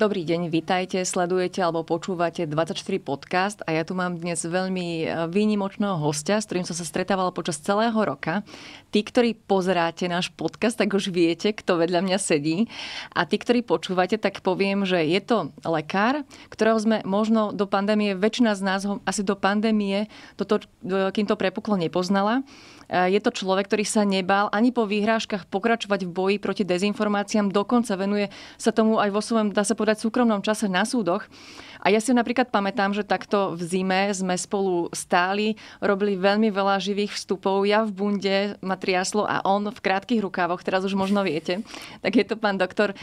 Dobrý deň, vitajte, sledujete alebo počúvate 24 podcast a ja tu mám dnes veľmi e, výnimočného hostia, s ktorým som sa stretávala počas celého roka. Tí, ktorí pozeráte náš podcast, tak už viete, kto vedľa mňa sedí. A tí, ktorí počúvate, tak poviem, že je to lekár, ktorého sme možno do pandémie, väčšina z nás ho asi do pandémie, toto, e, kým to prepuklo, nepoznala. Je to človek, ktorý sa nebal ani po výhrážkach pokračovať v boji proti dezinformáciám, dokonca venuje sa tomu aj vo svojom, dá sa povedať, súkromnom čase na súdoch. A ja si napríklad pamätám, že takto v zime sme spolu stáli, robili veľmi veľa živých vstupov. Ja v bunde ma triaslo a on v krátkých rukávoch, teraz už možno viete. Tak je to pán doktor eh,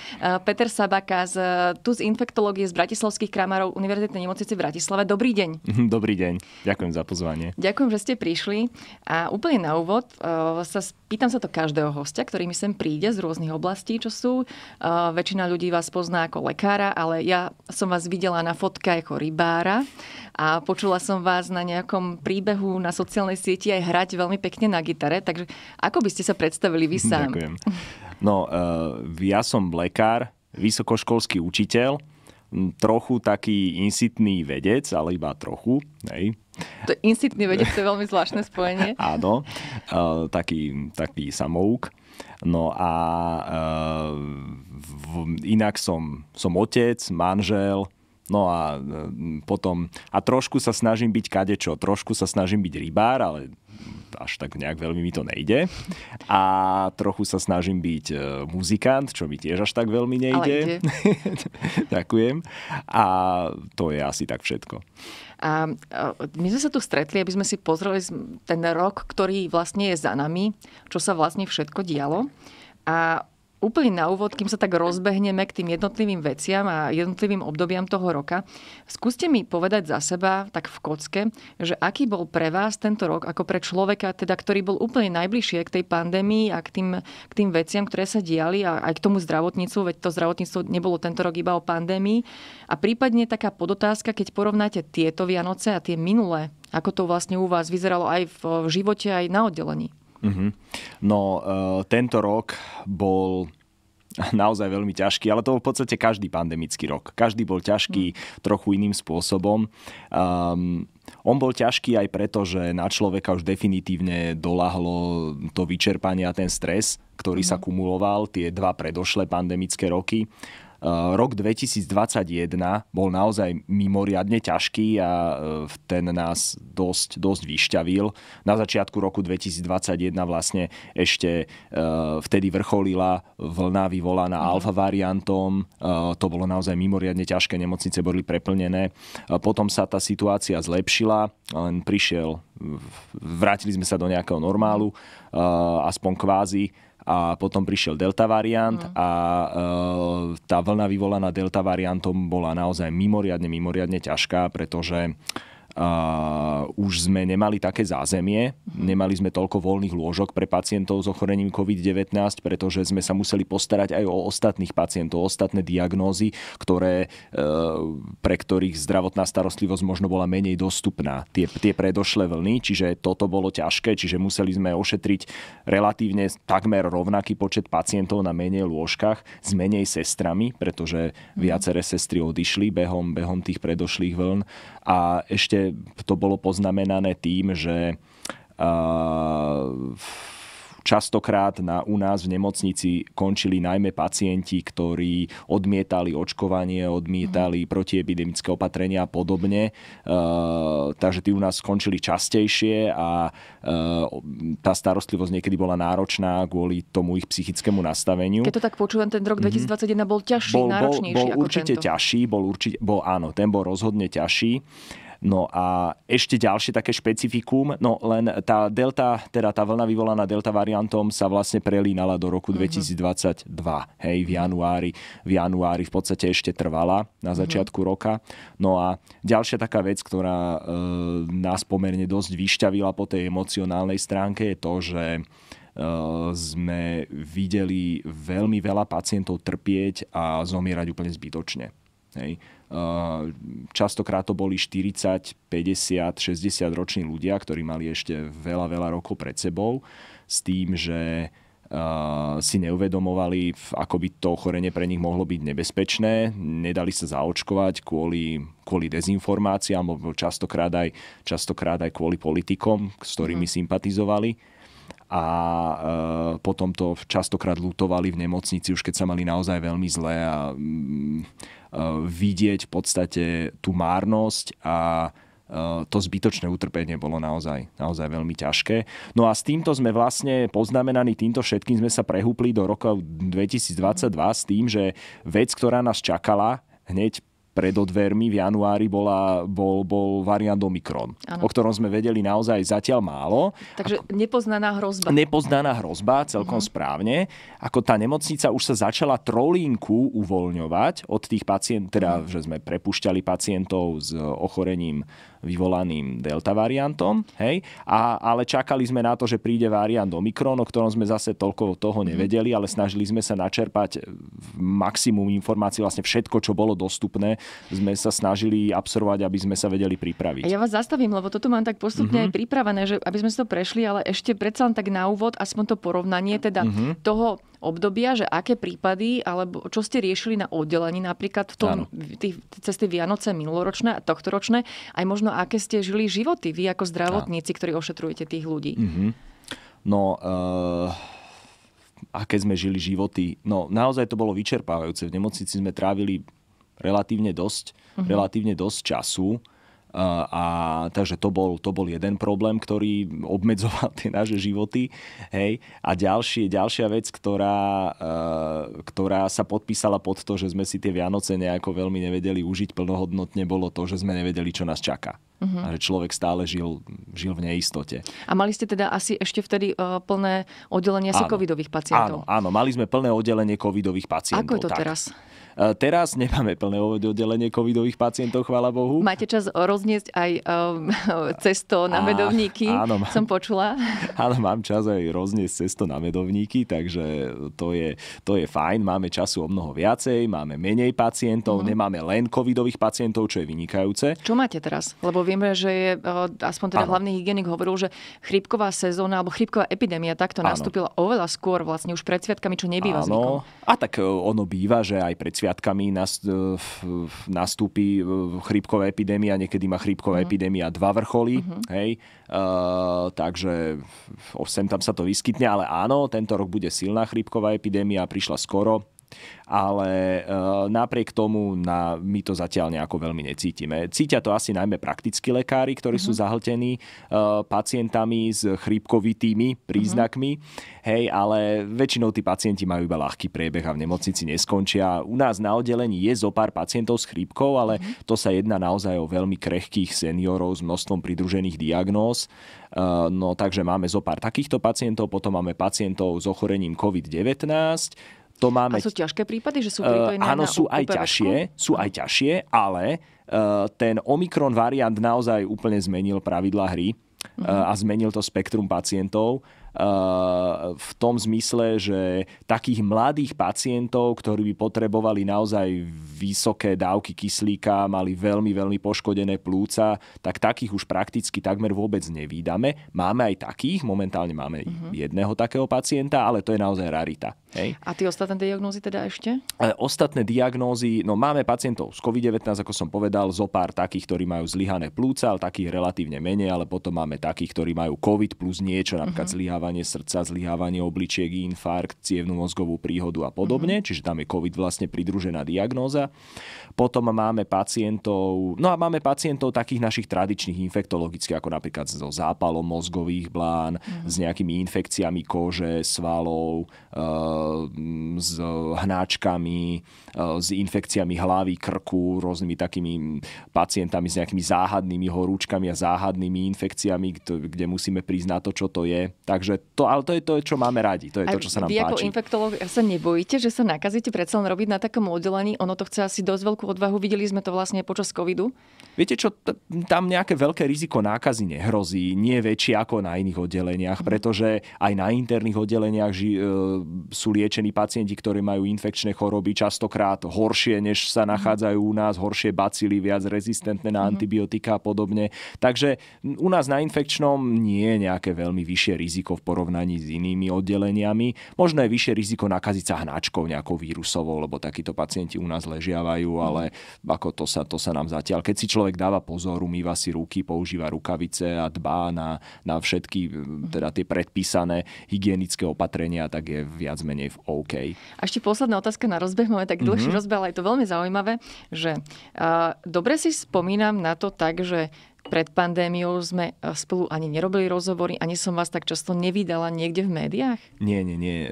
Peter Sabaka z, eh, tu z infektológie z Bratislavských kramárov Univerzitnej nemocnice v Bratislave. Dobrý deň. Dobrý deň. Ďakujem za pozvanie. Ďakujem, že ste prišli. A úplne na úvod. Uh, Sa, pýtam sa to každého hostia, ktorý mi sem príde z rôznych oblastí, čo sú. E, väčšina ľudí vás pozná ako lekára, ale ja som vás videla na fotke ako rybára a počula som vás na nejakom príbehu na sociálnej sieti aj hrať veľmi pekne na gitare. Takže ako by ste sa predstavili vy sám? Ďakujem. No, e, ja som lekár, vysokoškolský učiteľ, trochu taký insitný vedec, ale iba trochu. Hej to je insitný vedec, to je veľmi zvláštne spojenie. Áno, e, taký, taký samouk. No a e, v, inak som, som otec, manžel, No a e, potom, a trošku sa snažím byť kadečo, trošku sa snažím byť rybár, ale až tak nejak veľmi mi to nejde. A trochu sa snažím byť muzikant, čo mi tiež až tak veľmi nejde. Ďakujem. A to je asi tak všetko. A my sme sa tu stretli, aby sme si pozreli ten rok, ktorý vlastne je za nami, čo sa vlastne všetko dialo. A úplne na úvod, kým sa tak rozbehneme k tým jednotlivým veciam a jednotlivým obdobiam toho roka, skúste mi povedať za seba, tak v kocke, že aký bol pre vás tento rok, ako pre človeka, teda, ktorý bol úplne najbližšie k tej pandémii a k tým, k tým veciam, ktoré sa diali a aj k tomu zdravotníctvu, veď to zdravotníctvo nebolo tento rok iba o pandémii. A prípadne taká podotázka, keď porovnáte tieto Vianoce a tie minulé, ako to vlastne u vás vyzeralo aj v živote, aj na oddelení. Mm-hmm. No, e, tento rok bol naozaj veľmi ťažký, ale to bol v podstate každý pandemický rok. Každý bol ťažký mm. trochu iným spôsobom. Um, on bol ťažký aj preto, že na človeka už definitívne dolahlo to vyčerpanie a ten stres, ktorý mm. sa mhm. kumuloval tie dva predošlé pandemické roky. Eh, rok 2021 bol naozaj mimoriadne ťažký a eh, ten nás dosť, dosť vyšťavil. Na začiatku roku 2021 vlastne ešte eh, vtedy vrcholila vlna vyvolaná mm. alfa variantom. To bolo naozaj mimoriadne ťažké, nemocnice boli preplnené. Potom sa tá situácia zlepšila, len prišiel, vrátili sme sa do nejakého normálu, aspoň kvázi a potom prišiel delta variant mm. a e, tá vlna vyvolaná delta variantom bola naozaj mimoriadne, mimoriadne ťažká, pretože už sme nemali také zázemie, nemali sme toľko voľných lôžok pre pacientov s ochorením COVID-19, pretože sme sa museli postarať aj o ostatných pacientov, ostatné diagnózy, ktoré, e, pre ktorých zdravotná starostlivosť možno bola menej dostupná. Tie, tie predošle vlny, čiže toto bolo ťažké, čiže museli sme ošetriť relatívne takmer rovnaký počet pacientov na menej lôžkach s menej sestrami, pretože mhm. viaceré sestry odišli behom, behom tých predošlých vln a ešte to bolo poznamenané tým, že častokrát na, u nás v nemocnici končili najmä pacienti, ktorí odmietali očkovanie, odmietali mm. protiepidemické opatrenia a podobne. E, takže tí u nás skončili častejšie a e, tá starostlivosť niekedy bola náročná kvôli tomu ich psychickému nastaveniu. Keď to tak počúvam, ten rok 2021 mm. bol ťažší, bol, náročnejší bol, bol ako určite tento. ťažší, bol určite, bol áno, ten bol rozhodne ťažší. No a ešte ďalšie také špecifikum, no len tá delta, teda tá vlna vyvolaná delta variantom sa vlastne prelínala do roku 2022, mhm. hej, v januári, v januári v podstate ešte trvala na mhm. začiatku roka. No a ďalšia taká vec, ktorá e, nás pomerne dosť vyšťavila po tej emocionálnej stránke je to, že e, sme videli veľmi veľa pacientov trpieť a zomierať úplne zbytočne. Hej. Eh, častokrát to boli 40, 50, 60 roční ľudia, ktorí mali ešte veľa, veľa rokov pred sebou s tým, že eh, si neuvedomovali, ako by to ochorenie pre nich mohlo byť nebezpečné, nedali sa zaočkovať kvôli, kvôli dezinformáciám, alebo častokrát aj, častokrát aj kvôli politikom, s ktorými mm. sympatizovali a e, potom to častokrát lutovali v nemocnici, už keď sa mali naozaj veľmi zlé. a mm, Eh, vidieť v podstate tú márnosť a eh, to zbytočné utrpenie bolo naozaj, naozaj veľmi ťažké. No a s týmto sme vlastne poznamenaní, týmto všetkým sme sa prehúpli do roka 2022 s tým, že vec, ktorá nás čakala hneď pred odvermi v januári bola, bol, bol variant Omikron, ano. o ktorom sme vedeli naozaj zatiaľ málo. Takže ako, nepoznaná hrozba. Nepoznaná hrozba, celkom uh-huh. správne. Ako tá nemocnica už sa začala trolinku uvoľňovať od tých pacientov, teda uh-huh. že sme prepušťali pacientov s ochorením vyvolaným delta variantom, hej? A, ale čakali sme na to, že príde variant Omikron, o ktorom sme zase toľko toho mhm. nevedeli, ale snažili sme sa načerpať maximum informácií, vlastne všetko, čo bolo dostupné sme sa snažili absorbovať, aby sme sa vedeli pripraviť. Ja vás zastavím, lebo toto mám tak postupne mm-hmm. aj mhm. pripravené, že aby sme si to prešli, ale ešte predsa len tak na úvod aspoň to porovnanie teda mm-hmm. toho obdobia, že aké prípady, alebo čo ste riešili na oddelení napríklad v tom, tých, cez tie Vianoce minuloročné a tohtoročné, aj možno aké ste žili životy vy ako zdravotníci, ktorí ošetrujete tých ľudí. Mm-hmm. No, uh, aké sme žili životy. No, naozaj to bolo vyčerpávajúce. V nemocnici sme trávili relatívne dosť, mm-hmm. relatívne dosť času. A, a takže to bol, to bol jeden problém, ktorý obmedzoval tie naše životy. Hej. A ďalšie, ďalšia vec, ktorá, e, ktorá sa podpísala pod to, že sme si tie Vianoce nejako veľmi nevedeli užiť plnohodnotne, bolo to, že sme nevedeli, čo nás čaká. Uh-huh. A že človek stále žil, žil v neistote. A mali ste teda asi ešte vtedy uh, plné oddelenie áno, covidových pacientov? Áno, áno, mali sme plné oddelenie covidových pacientov. Ako je to tak. teraz? Eh, teraz nemáme plné oddelenie covidových pacientov, chvála Bohu. Máte čas rozniesť aj um, cesto na a, medovníky, áno, mám, som počula. Áno, mám čas aj rozniesť cesto na medovníky, takže to je, to je fajn. Máme času o mnoho viacej, máme menej pacientov, mm. nemáme len covidových pacientov, čo je vynikajúce. Čo máte teraz? Lebo vieme, že je, eh, aspoň teda áno. hlavný hygienik hovoril, že chrypková sezóna alebo chrypková epidémia takto áno. nastúpila oveľa skôr, vlastne už pred sviatkami, čo nebýva áno. Zvykom. A tak ono býva, že aj pred sviatkami sviatkami e, nastúpi e, chrípková epidémia, niekedy má chrípková mm. epidémia dva vrcholy, uh-huh. hej, uh, takže sem tam sa to vyskytne, ale áno, tento rok bude silná chrípková epidémia, prišla skoro, ale eh, napriek tomu na, my to zatiaľ nejako veľmi necítime. Cítia to asi najmä praktickí lekári, ktorí mm-hmm. sú mhm. zahltení eh, pacientami s chrípkovitými mhm. príznakmi. Mm-hmm. Hej, ale väčšinou tí pacienti majú iba ľahký priebeh a v nemocnici neskončia. U nás na oddelení je zo pár pacientov s chrípkou, ale mm-hmm. to sa jedná naozaj o veľmi krehkých seniorov s množstvom pridružených diagnóz. Eh, no takže máme zo pár takýchto pacientov, potom máme pacientov s ochorením COVID-19, to máme... A sú ťažké prípady, že sú eh, pripojené uh, Áno, sú aj upv ťažšie, sú aj ťažšie, ale uh, ten Omikron variant naozaj úplne zmenil pravidla hry uh, a zmenil to spektrum pacientov v tom zmysle, že takých mladých pacientov, ktorí by potrebovali naozaj vysoké dávky kyslíka, mali veľmi, veľmi poškodené plúca, tak takých už prakticky takmer vôbec nevídame. Máme aj takých, momentálne máme mm-hmm. jedného takého pacienta, ale to je naozaj rarita. Hej. A tie ostatné diagnózy teda ešte? E, ostatné diagnózy, no máme pacientov z COVID-19, ako som povedal, zo pár takých, ktorí majú zlyhané plúca, ale takých relatívne menej, ale potom máme takých, ktorí majú COVID plus niečo, napríklad mm-hmm. zlyhávanie srdca, zlyhávanie obličiek, infarkt, cievnú mozgovú príhodu a podobne, mm-hmm. čiže tam je COVID vlastne pridružená diagnóza 嗯。Potom máme pacientov, no a máme pacientov takých našich tradičných infektologických, ako napríklad so zápalom mozgových blán, mm. s nejakými infekciami kože, svalov, e, s hnáčkami, e, s infekciami hlavy, krku, rôznymi takými pacientami s nejakými záhadnými horúčkami a záhadnými infekciami, kde musíme prísť na to, čo to je. Takže to, ale to je to, čo máme radi. To je a to, čo sa nám vy páči. ako infektológ sa nebojíte, že sa nakazíte? Predsa len robiť na takom oddelení, ono to chce asi dosť veľkú odvahu. Videli sme to vlastne počas covidu. Viete čo, tam nejaké veľké riziko nákazy nehrozí, nie väčšie ako na iných oddeleniach, mhm. pretože aj na interných oddeleniach ži- e, sú liečení pacienti, ktorí majú infekčné choroby, častokrát horšie, než sa mhm. nachádzajú u nás, horšie bacily, viac rezistentné na mhm. antibiotika a podobne. Takže u nás na infekčnom nie je nejaké veľmi vyššie riziko v porovnaní s inými oddeleniami. Možno je vyššie riziko nakaziť sa hnačkou nejakou vírusovou, lebo takíto pacienti u nás ležiavajú, ale ale ako to sa, to sa nám zatiaľ... Keď si človek dáva pozor, umýva si ruky, používa rukavice a dbá na, na všetky teda tie predpísané hygienické opatrenia, tak je viac menej v OK. A ešte posledná otázka na rozbeh. Máme tak dlhší mm-hmm. rozbeh, ale je to veľmi zaujímavé, že uh, dobre si spomínam na to tak, že pred pandémiou sme e, spolu ani nerobili rozhovory, ani som vás tak často nevydala niekde v médiách? Nie, nie, nie. E,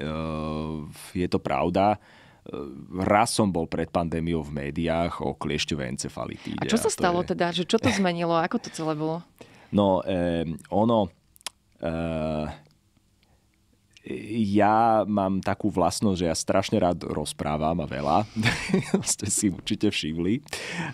je to pravda raz som bol pred pandémiou v médiách o kliešťovej encefalitíde. A čo sa a stalo je... teda? Že čo to zmenilo? Ako to celé bolo? No, eh, ono... Eh, ja mám takú vlastnosť, že ja strašne rád rozprávam a veľa. Ste si určite všimli.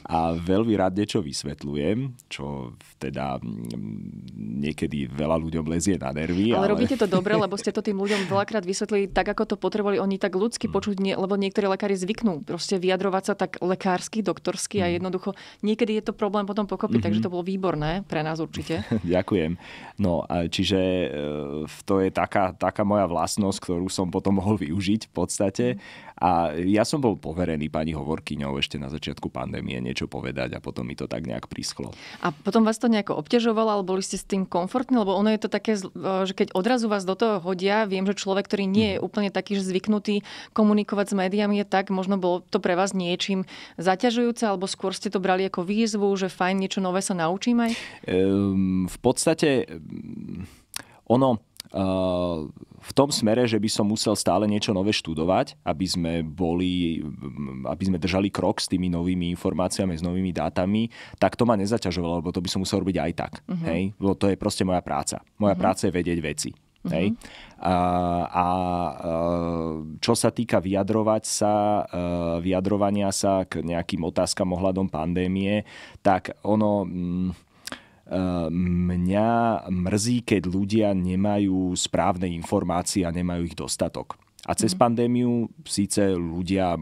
A veľmi rád niečo vysvetľujem, čo teda mm, niekedy veľa ľuďom lezie na nervy. Ale, ale... robíte to dobre, lebo ste to tým ľuďom veľakrát vysvetlili tak, ako to potrebovali oni tak ľudsky mm. počuť, lebo niektorí lekári zvyknú proste vyjadrovať sa tak lekársky, doktorsky mm. a jednoducho niekedy je to problém potom pokopiť, mm-hmm. takže to bolo výborné pre nás určite. Ďakujem. No, čiže e, to je taká, taká moja moja vlastnosť, ktorú som potom mohol využiť v podstate. A ja som bol poverený pani hovorkyňou ešte na začiatku pandémie niečo povedať a potom mi to tak nejak prischlo. A potom vás to nejako obťažovalo, alebo boli ste s tým komfortní? Lebo ono je to také, e, že keď odrazu vás do toho hodia, viem, že človek, ktorý nie je mhm. úplne taký že zvyknutý komunikovať s médiami, je tak, možno bolo to pre vás niečím zaťažujúce, alebo skôr ste to brali ako výzvu, že fajn, niečo nové sa naučím aj? Um, v podstate mm, ono... Uh, v tom smere, že by som musel stále niečo nové študovať, aby sme boli, aby sme držali krok s tými novými informáciami, s novými dátami, tak to ma nezaťažovalo, lebo to by som musel robiť aj tak. Uh-huh. Hej? Lebo to je proste moja práca. Moja uh-huh. práca je vedieť veci. Uh-huh. Hej? A, a čo sa týka vyjadrovať sa, e, vyjadrovania sa k nejakým otázkam ohľadom pandémie, tak ono... Mm, mňa mrzí, keď ľudia nemajú správne informácie a nemajú ich dostatok. A cez mhm. pandémiu síce ľudia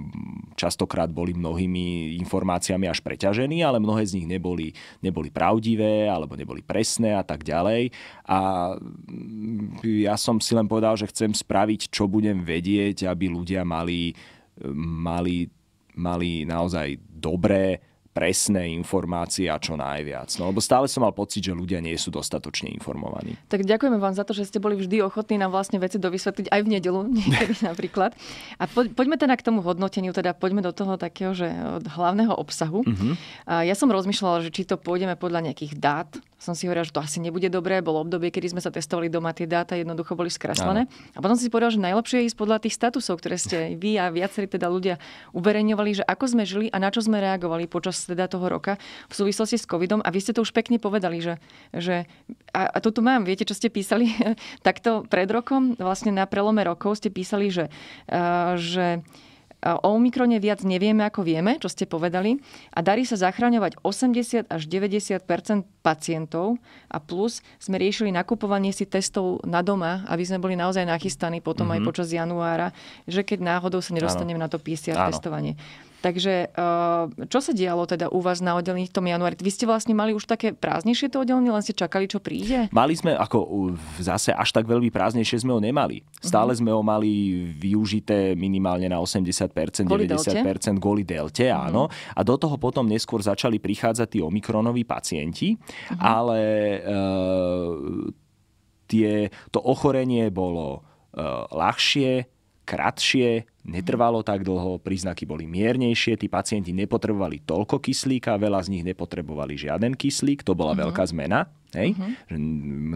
častokrát boli mnohými informáciami až preťažení, ale mnohé z nich neboli, neboli pravdivé alebo neboli presné a tak ďalej. A ja som si len povedal, že chcem spraviť, čo budem vedieť, aby ľudia mali, mali, mali naozaj dobré presné informácie a čo najviac. No, lebo stále som mal pocit, že ľudia nie sú dostatočne informovaní. Tak ďakujeme vám za to, že ste boli vždy ochotní nám vlastne veci dovysvetliť aj v nedelu, niekedy napríklad. A po, poďme teda k tomu hodnoteniu, teda poďme do toho takého, že od hlavného obsahu. Uh-huh. A ja som rozmýšľala, že či to pôjdeme podľa nejakých dát. Som si hovorila, že to asi nebude dobré. Bolo obdobie, kedy sme sa testovali doma, tie dáta jednoducho boli skreslené. Ano. A potom si povedal, že najlepšie je ísť podľa tých statusov, ktoré ste vy a viacerí teda ľudia uverejňovali, že ako sme žili a na čo sme reagovali počas počas teda toho roka v súvislosti s covidom. A vy ste to už pekne povedali, že, že a, a to tu mám, viete, čo ste písali takto pred rokom, vlastne na prelome rokov ste písali, že, uh, že O Omikrone viac nevieme, ako vieme, čo ste povedali. A darí sa zachraňovať 80 až 90 pacientov. A plus sme riešili nakupovanie si testov na doma, aby sme boli naozaj nachystaní potom mm-hmm. aj mhm. počas januára, že keď náhodou sa nedostaneme ano. na to PCR ano. testovanie. Takže eh, čo sa dialo teda u vás na oddelení v tom januári? Vy ste vlastne mali už také prázdnejšie to oddelenie, len ste čakali, čo príde? Mali sme, ako zase až tak veľmi prázdnejšie sme ho nemali. Stále mhm. sme ho mali využité minimálne na 80%, kvôli 90% delte? kvôli delte, mhm. áno. A do toho potom neskôr začali prichádzať tí omikronoví pacienti, mhm. ale e, tie, to ochorenie bolo e, ľahšie, kratšie, netrvalo tak dlho, príznaky boli miernejšie, tí pacienti nepotrebovali toľko kyslíka, veľa z nich nepotrebovali žiaden kyslík, to bola uh-huh. veľká zmena. Hej? Uh-huh.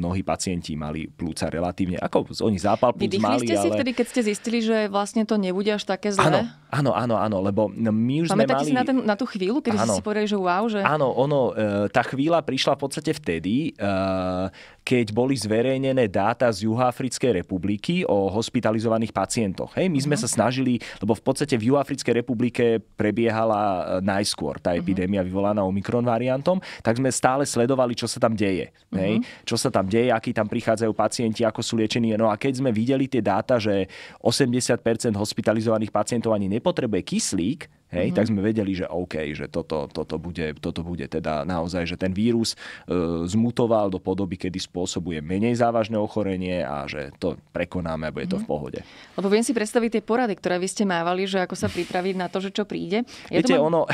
Mnohí pacienti mali plúca relatívne, ako oni zápal plúc mali, ste ale... vtedy, keď ste zistili, že vlastne to nebude až také zlé? Áno, áno, áno, áno lebo my už Pamätáte sme mali... si na, ten, na tú chvíľu, kedy ste si si povedali, že wow, že... Áno, ono, e, tá chvíľa prišla v podstate vtedy, uh, keď boli zverejnené dáta z Juhoafrickej republiky o hospitalizovaných pacientoch. Hej, my sme uh-huh. sa snažili, lebo v podstate v Juhoafrickej republike prebiehala e, najskôr tá mhm. epidémia vyvolaná Omikron variantom, tak sme stále sledovali, čo sa tam deje. Uh-huh. Hej, mhm. čo sa tam deje, akí tam prichádzajú pacienti, ako sú liečení. No a keď sme videli tie dáta, že 80% hospitalizovaných pacientov ani nepotrebuje kyslík, Hej, mm-hmm. tak mhm. sme vedeli, že OK, že toto, toto, bude, toto bude teda naozaj, že ten vírus e, zmutoval do podoby, kedy spôsobuje menej závažné ochorenie a že to prekonáme a bude mm-hmm. to v mhm. pohode. Lebo viem si predstaviť tie porady, ktoré vy ste mávali, že ako sa pripraviť na to, že čo príde. Ja Viete, mám... ono,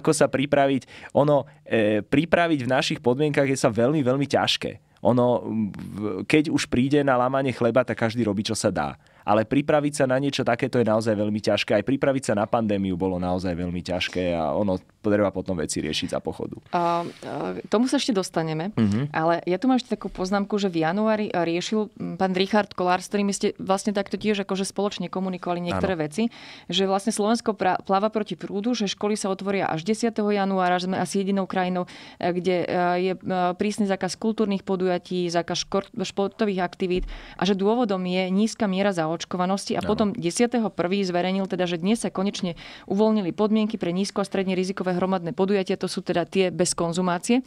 ako sa pripraviť, ono, e, pripraviť v našich podmienkach je sa veľmi, veľmi ťažké ono, keď už príde na lámanie chleba, tak každý robí, čo sa dá ale pripraviť sa na niečo takéto je naozaj veľmi ťažké. Aj pripraviť sa na pandémiu bolo naozaj veľmi ťažké a ono potreba potom veci riešiť za pochodu. Uh, tomu sa ešte dostaneme, uh-huh. ale ja tu mám ešte takú poznámku, že v januári eh, riešil mm, pán Richard Kolár, s ktorým ste vlastne takto tiež akože spoločne komunikovali niektoré ano. veci, že vlastne Slovensko pláva proti prúdu, že školy sa otvoria až 10. januára, že sme asi jedinou krajinou, eh, kde eh, je prísny zákaz kultúrnych podujatí, zákaz športových aktivít a že dôvodom je nízka miera záujmu zaočkovanosti a potom 10.1. zverejnil teda, že dnes sa konečne uvoľnili podmienky pre nízko a stredne rizikové hromadné podujatia, to sú teda tie bez konzumácie.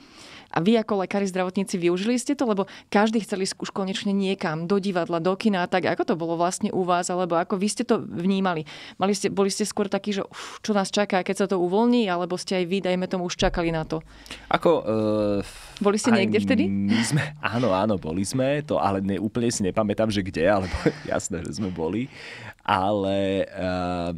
A vy ako lekári zdravotníci využili ste to, lebo každý chcel ísť už konečne niekam, do divadla, do kina, tak ako to bolo vlastne u vás, alebo ako vy ste to vnímali? Mali ste, boli ste skôr takí, že uf, čo nás čaká, keď sa to uvoľní, alebo ste aj vy, dajme tomu, už čakali na to? Ako... Uh, boli ste niekde vtedy? My sme, áno, áno, boli sme, to ale ne, úplne si nepamätám, že kde, alebo jasné, že sme boli. Ale uh,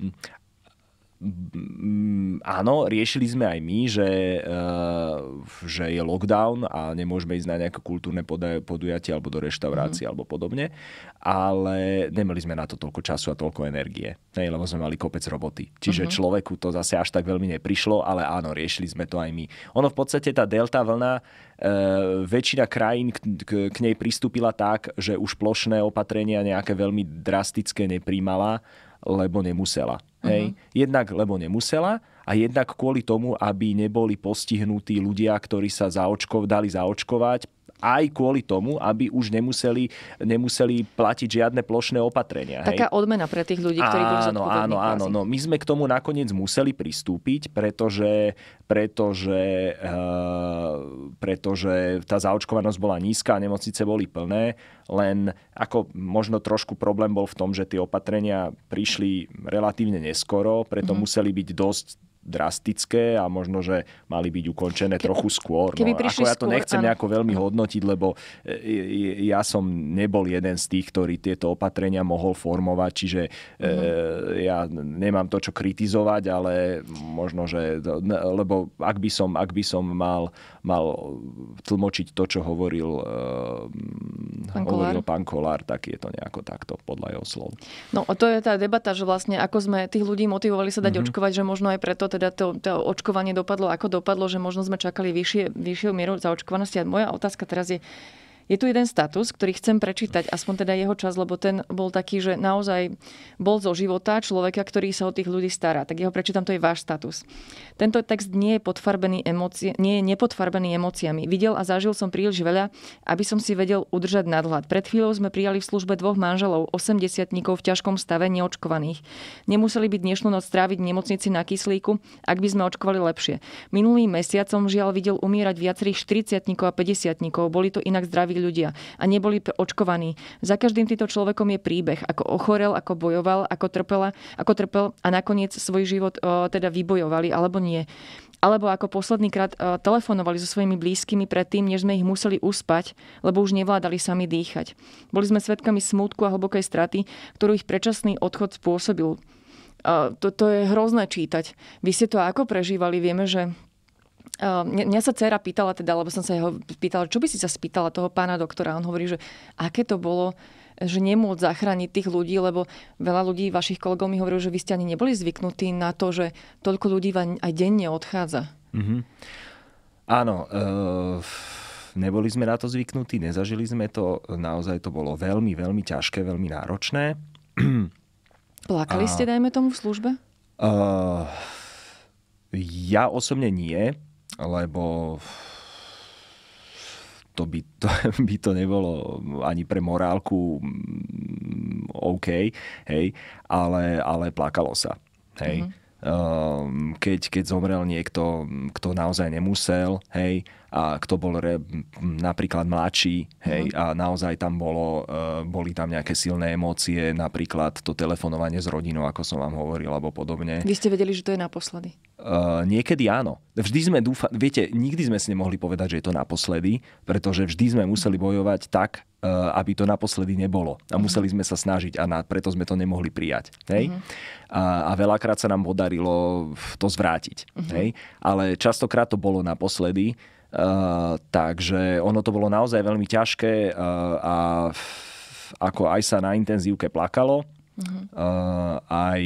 Mm, áno, riešili sme aj my, že, eh, že je lockdown a nemôžeme ísť na nejaké kultúrne podujatie alebo do reštaurácie mm. alebo podobne, ale nemali sme na to toľko času a toľko energie, hej, lebo sme mali kopec roboty. Čiže mm-hmm. človeku to zase až tak veľmi neprišlo, ale áno, riešili sme to aj my. Ono v podstate tá delta vlna, eh, väčšina krajín k, k nej pristúpila tak, že už plošné opatrenia nejaké veľmi drastické nepríjmala, lebo nemusela. Hej. Uh-huh. Jednak lebo nemusela a jednak kvôli tomu, aby neboli postihnutí ľudia, ktorí sa zaočko, dali zaočkovať aj kvôli tomu, aby už nemuseli, nemuseli platiť žiadne plošné opatrenia. Taká odmena pre tých ľudí, ktorí boli Áno, áno, áno. No, my sme k tomu nakoniec museli pristúpiť, pretože, pretože, uh, pretože tá zaočkovanosť bola nízka a nemocnice boli plné, len ako možno trošku problém bol v tom, že tie opatrenia prišli relatívne neskoro, preto mm-hmm. museli byť dosť drastické a možno, že mali byť ukončené Ke, trochu skôr. Keby no, ako ja to skôr, nechcem áno. nejako veľmi mhm. hodnotiť, lebo e, e, e, ja som nebol jeden z tých, ktorý tieto opatrenia mohol formovať, čiže uh-huh. ja nemám to, čo kritizovať, ale možno, že... No, lebo ak by som, ak by som mal, mal tlmočiť to, čo hovoril, pán, hovoril Kolár. pán Kolár, tak je to nejako takto podľa jeho slov. No to je tá debata, že vlastne ako sme tých ľudí motivovali sa dať uh-huh. očkovať, že možno aj preto teda to, to očkovanie dopadlo, ako dopadlo, že možno sme čakali vyššie, vyššiu mieru zaočkovanosti. A moja otázka teraz je, je tu jeden status, ktorý chcem prečítať, aspoň teda jeho čas, lebo ten bol taký, že naozaj bol zo života človeka, ktorý sa o tých ľudí stará. Tak jeho prečítam, to je váš status. Tento text nie je, podfarbený emócie, nie je nepodfarbený emóciami. Videl a zažil som príliš veľa, aby som si vedel udržať nadhľad. Pred chvíľou sme prijali v službe dvoch manželov, 80 v ťažkom stave neočkovaných. Nemuseli by dnešnú noc stráviť v nemocnici na kyslíku, ak by sme očkovali lepšie. Minulý mesiac som žiaľ videl umírať viacerých 40 a 50 Boli to inak zdraví mladí ľudia a neboli očkovaní. Za každým týmto človekom je príbeh, ako ochorel, ako bojoval, ako, trpela, ako trpel a nakoniec svoj život o, teda vybojovali alebo nie alebo ako posledný krát telefonovali so svojimi blízkymi predtým, než sme ich museli uspať, lebo už nevládali sami dýchať. Boli sme svetkami smútku a hlbokej straty, ktorú ich predčasný odchod spôsobil. To, to je hrozné čítať. Vy ste to ako prežívali? Vieme, že Ehm, mňa sa dcera pýtala teda, lebo som sa jeho pýtala, čo by si sa spýtala toho pána doktora. On hovorí, že aké to bolo, že nemôcť zachrániť tých ľudí, lebo veľa ľudí, vašich kolegov mi hovorí, že vy ste ani neboli zvyknutí na to, že toľko ľudí vám aj denne odchádza. Mm-hmm. Áno, e, neboli sme na to zvyknutí, nezažili sme to, naozaj to bolo veľmi, veľmi ťažké, veľmi náročné. Plakali A, ste, dajme tomu, v službe? E, ja osobne nie, lebo to by to, by to nebolo ani pre morálku mm, OK, hej, ale, ale plakalo sa, hej. Mm-hmm. Keď, keď zomrel niekto, kto naozaj nemusel, hej, a kto bol re, napríklad mladší, hej, mm. a naozaj tam bolo, e, boli tam nejaké silné emócie, napríklad to telefonovanie s rodinou, ako som vám hovoril, alebo podobne. Vy ste vedeli, že to je naposledy? Uh, niekedy áno. Vždy sme dúfa, viete, nikdy sme si nemohli povedať, že je to naposledy, pretože vždy sme museli bojovať tak, e, aby to naposledy nebolo. A mhm. museli sme sa snažiť a na, preto sme to nemohli prijať. Hej? Uh-huh. A, a veľakrát sa nám podarilo to zvrátiť. Uh-huh. Hej? Ale častokrát to bolo naposledy Eh, takže ono to bolo naozaj veľmi ťažké uh, a ako aj sa na intenzívke plakalo, uh-huh. uh, aj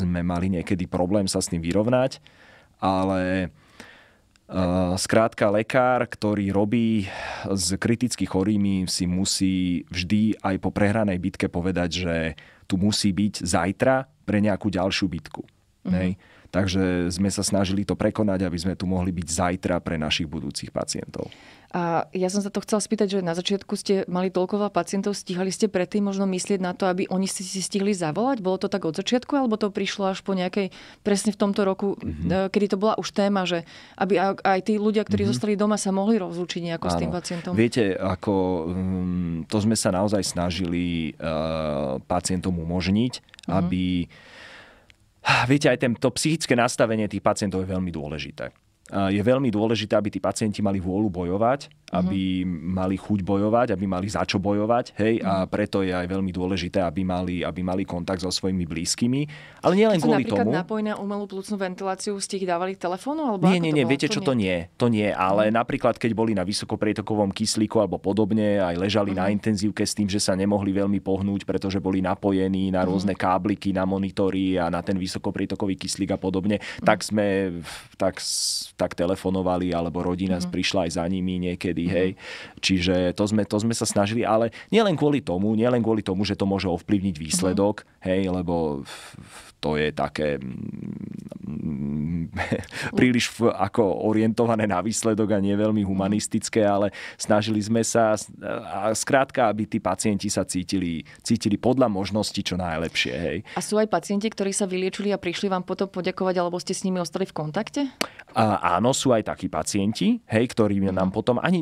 sme mali niekedy problém sa s tým vyrovnať, ale uh, skrátka lekár, ktorý robí s kriticky chorými, si musí vždy aj po prehranej bitke povedať, že tu musí byť zajtra pre nejakú ďalšiu bitku. Uh-huh. Takže sme sa snažili to prekonať, aby sme tu mohli byť zajtra pre našich budúcich pacientov. A ja som sa to chcela spýtať, že na začiatku ste mali toľko veľa pacientov, stíhali ste predtým možno myslieť na to, aby oni si stihli zavolať? Bolo to tak od začiatku, alebo to prišlo až po nejakej, presne v tomto roku, mm-hmm. kedy to bola už téma, že aby aj tí ľudia, ktorí mm-hmm. zostali doma, sa mohli rozlučiť nejako Áno. s tým pacientom? Viete, ako mm, to sme sa naozaj snažili uh, pacientom umožniť, mm-hmm. aby Viete, aj to psychické nastavenie tých pacientov je veľmi dôležité. Je veľmi dôležité, aby tí pacienti mali vôľu bojovať, aby uh-huh. mali chuť bojovať, aby mali za čo bojovať, hej, uh-huh. a mhm. preto je aj veľmi dôležité, aby mali, aby mali kontakt so svojimi blízkymi. Ale nielen to kvôli tomu. Napríklad na umelú plúcnu ventiláciu ste ich dávali k telefónu? Alebo nie, nie, nie, viete to čo, nie? to nie. To nie, ale uh-huh. napríklad keď boli na vysokoprietokovom kyslíku alebo podobne, aj ležali uh-huh. na mhm. intenzívke s tým, že sa nemohli veľmi pohnúť, pretože boli napojení na rôzne uh-huh. kábliky, na monitory a na ten vysokoprietokový kyslík a podobne, uh-huh. tak sme tak, tak telefonovali, alebo rodina uh-huh. prišla aj za nimi niekedy vtedy, hej. Mhm. Čiže to sme, to sme sa snažili, ale nielen kvôli tomu, nielen kvôli tomu, že to môže ovplyvniť výsledok, mhm. hej, lebo to je také mm, príliš ako orientované na výsledok a nie veľmi humanistické, ale snažili sme sa a skrátka, aby tí pacienti sa cítili, cítili podľa možnosti čo najlepšie. Hej. A sú aj pacienti, ktorí sa vyliečili a prišli vám potom poďakovať, alebo ste s nimi ostali v kontakte? A, áno, sú aj takí pacienti, hej, ktorí mhm. nám potom ani,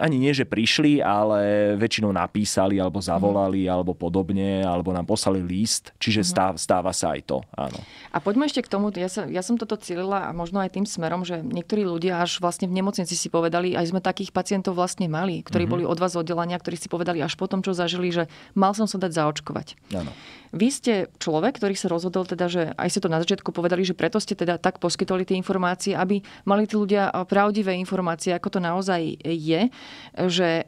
ani nie, že prišli, ale väčšinou napísali, alebo mhm. zavolali, alebo podobne, alebo nám poslali list, čiže mhm. stáva, stáva sa aj to. Áno. A poďme ešte k tomu, ja, sa, ja som toto cílila a možno aj tým smerom, že niektorí ľudia až vlastne v nemocnici si povedali, aj sme takých pacientov vlastne mali, ktorí mm-hmm. boli od vás oddelania, ktorí si povedali až po tom, čo zažili, že mal som sa dať zaočkovať. Ano. Vy ste človek, ktorý sa rozhodol teda, že aj ste to na začiatku povedali, že preto ste teda tak poskytovali tie informácie, aby mali tí ľudia eh, pravdivé informácie, ako to naozaj je, že eh,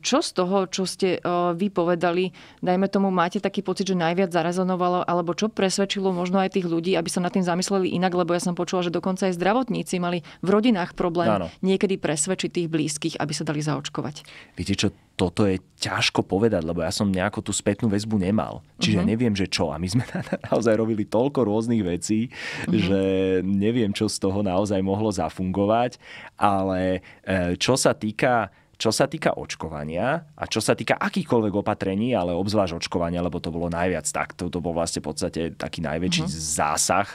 čo z toho, čo ste eh, vy povedali, dajme tomu, máte taký pocit, že najviac zarezonovalo, alebo čo presvedčilo možno aj tých ľudí, aby sa nad tým zamysleli inak, lebo ja som počula, že dokonca aj zdravotníci mali v rodinách problém Áno. niekedy presvedčiť tých blízkych, aby sa dali zaočkovať. Viete čo, toto je ťažko povedať, lebo ja som nejakú tú spätnú väzbu nemal. Čiže uh-huh. neviem, že čo. A my sme na, naozaj robili toľko rôznych vecí, uh-huh. že neviem, čo z toho naozaj mohlo zafungovať. Ale e, čo sa týka čo sa týka očkovania a čo sa týka akýkoľvek opatrení, ale obzvlášť očkovania, lebo to bolo najviac tak, to, to bol vlastne v podstate taký najväčší uh-huh. zásah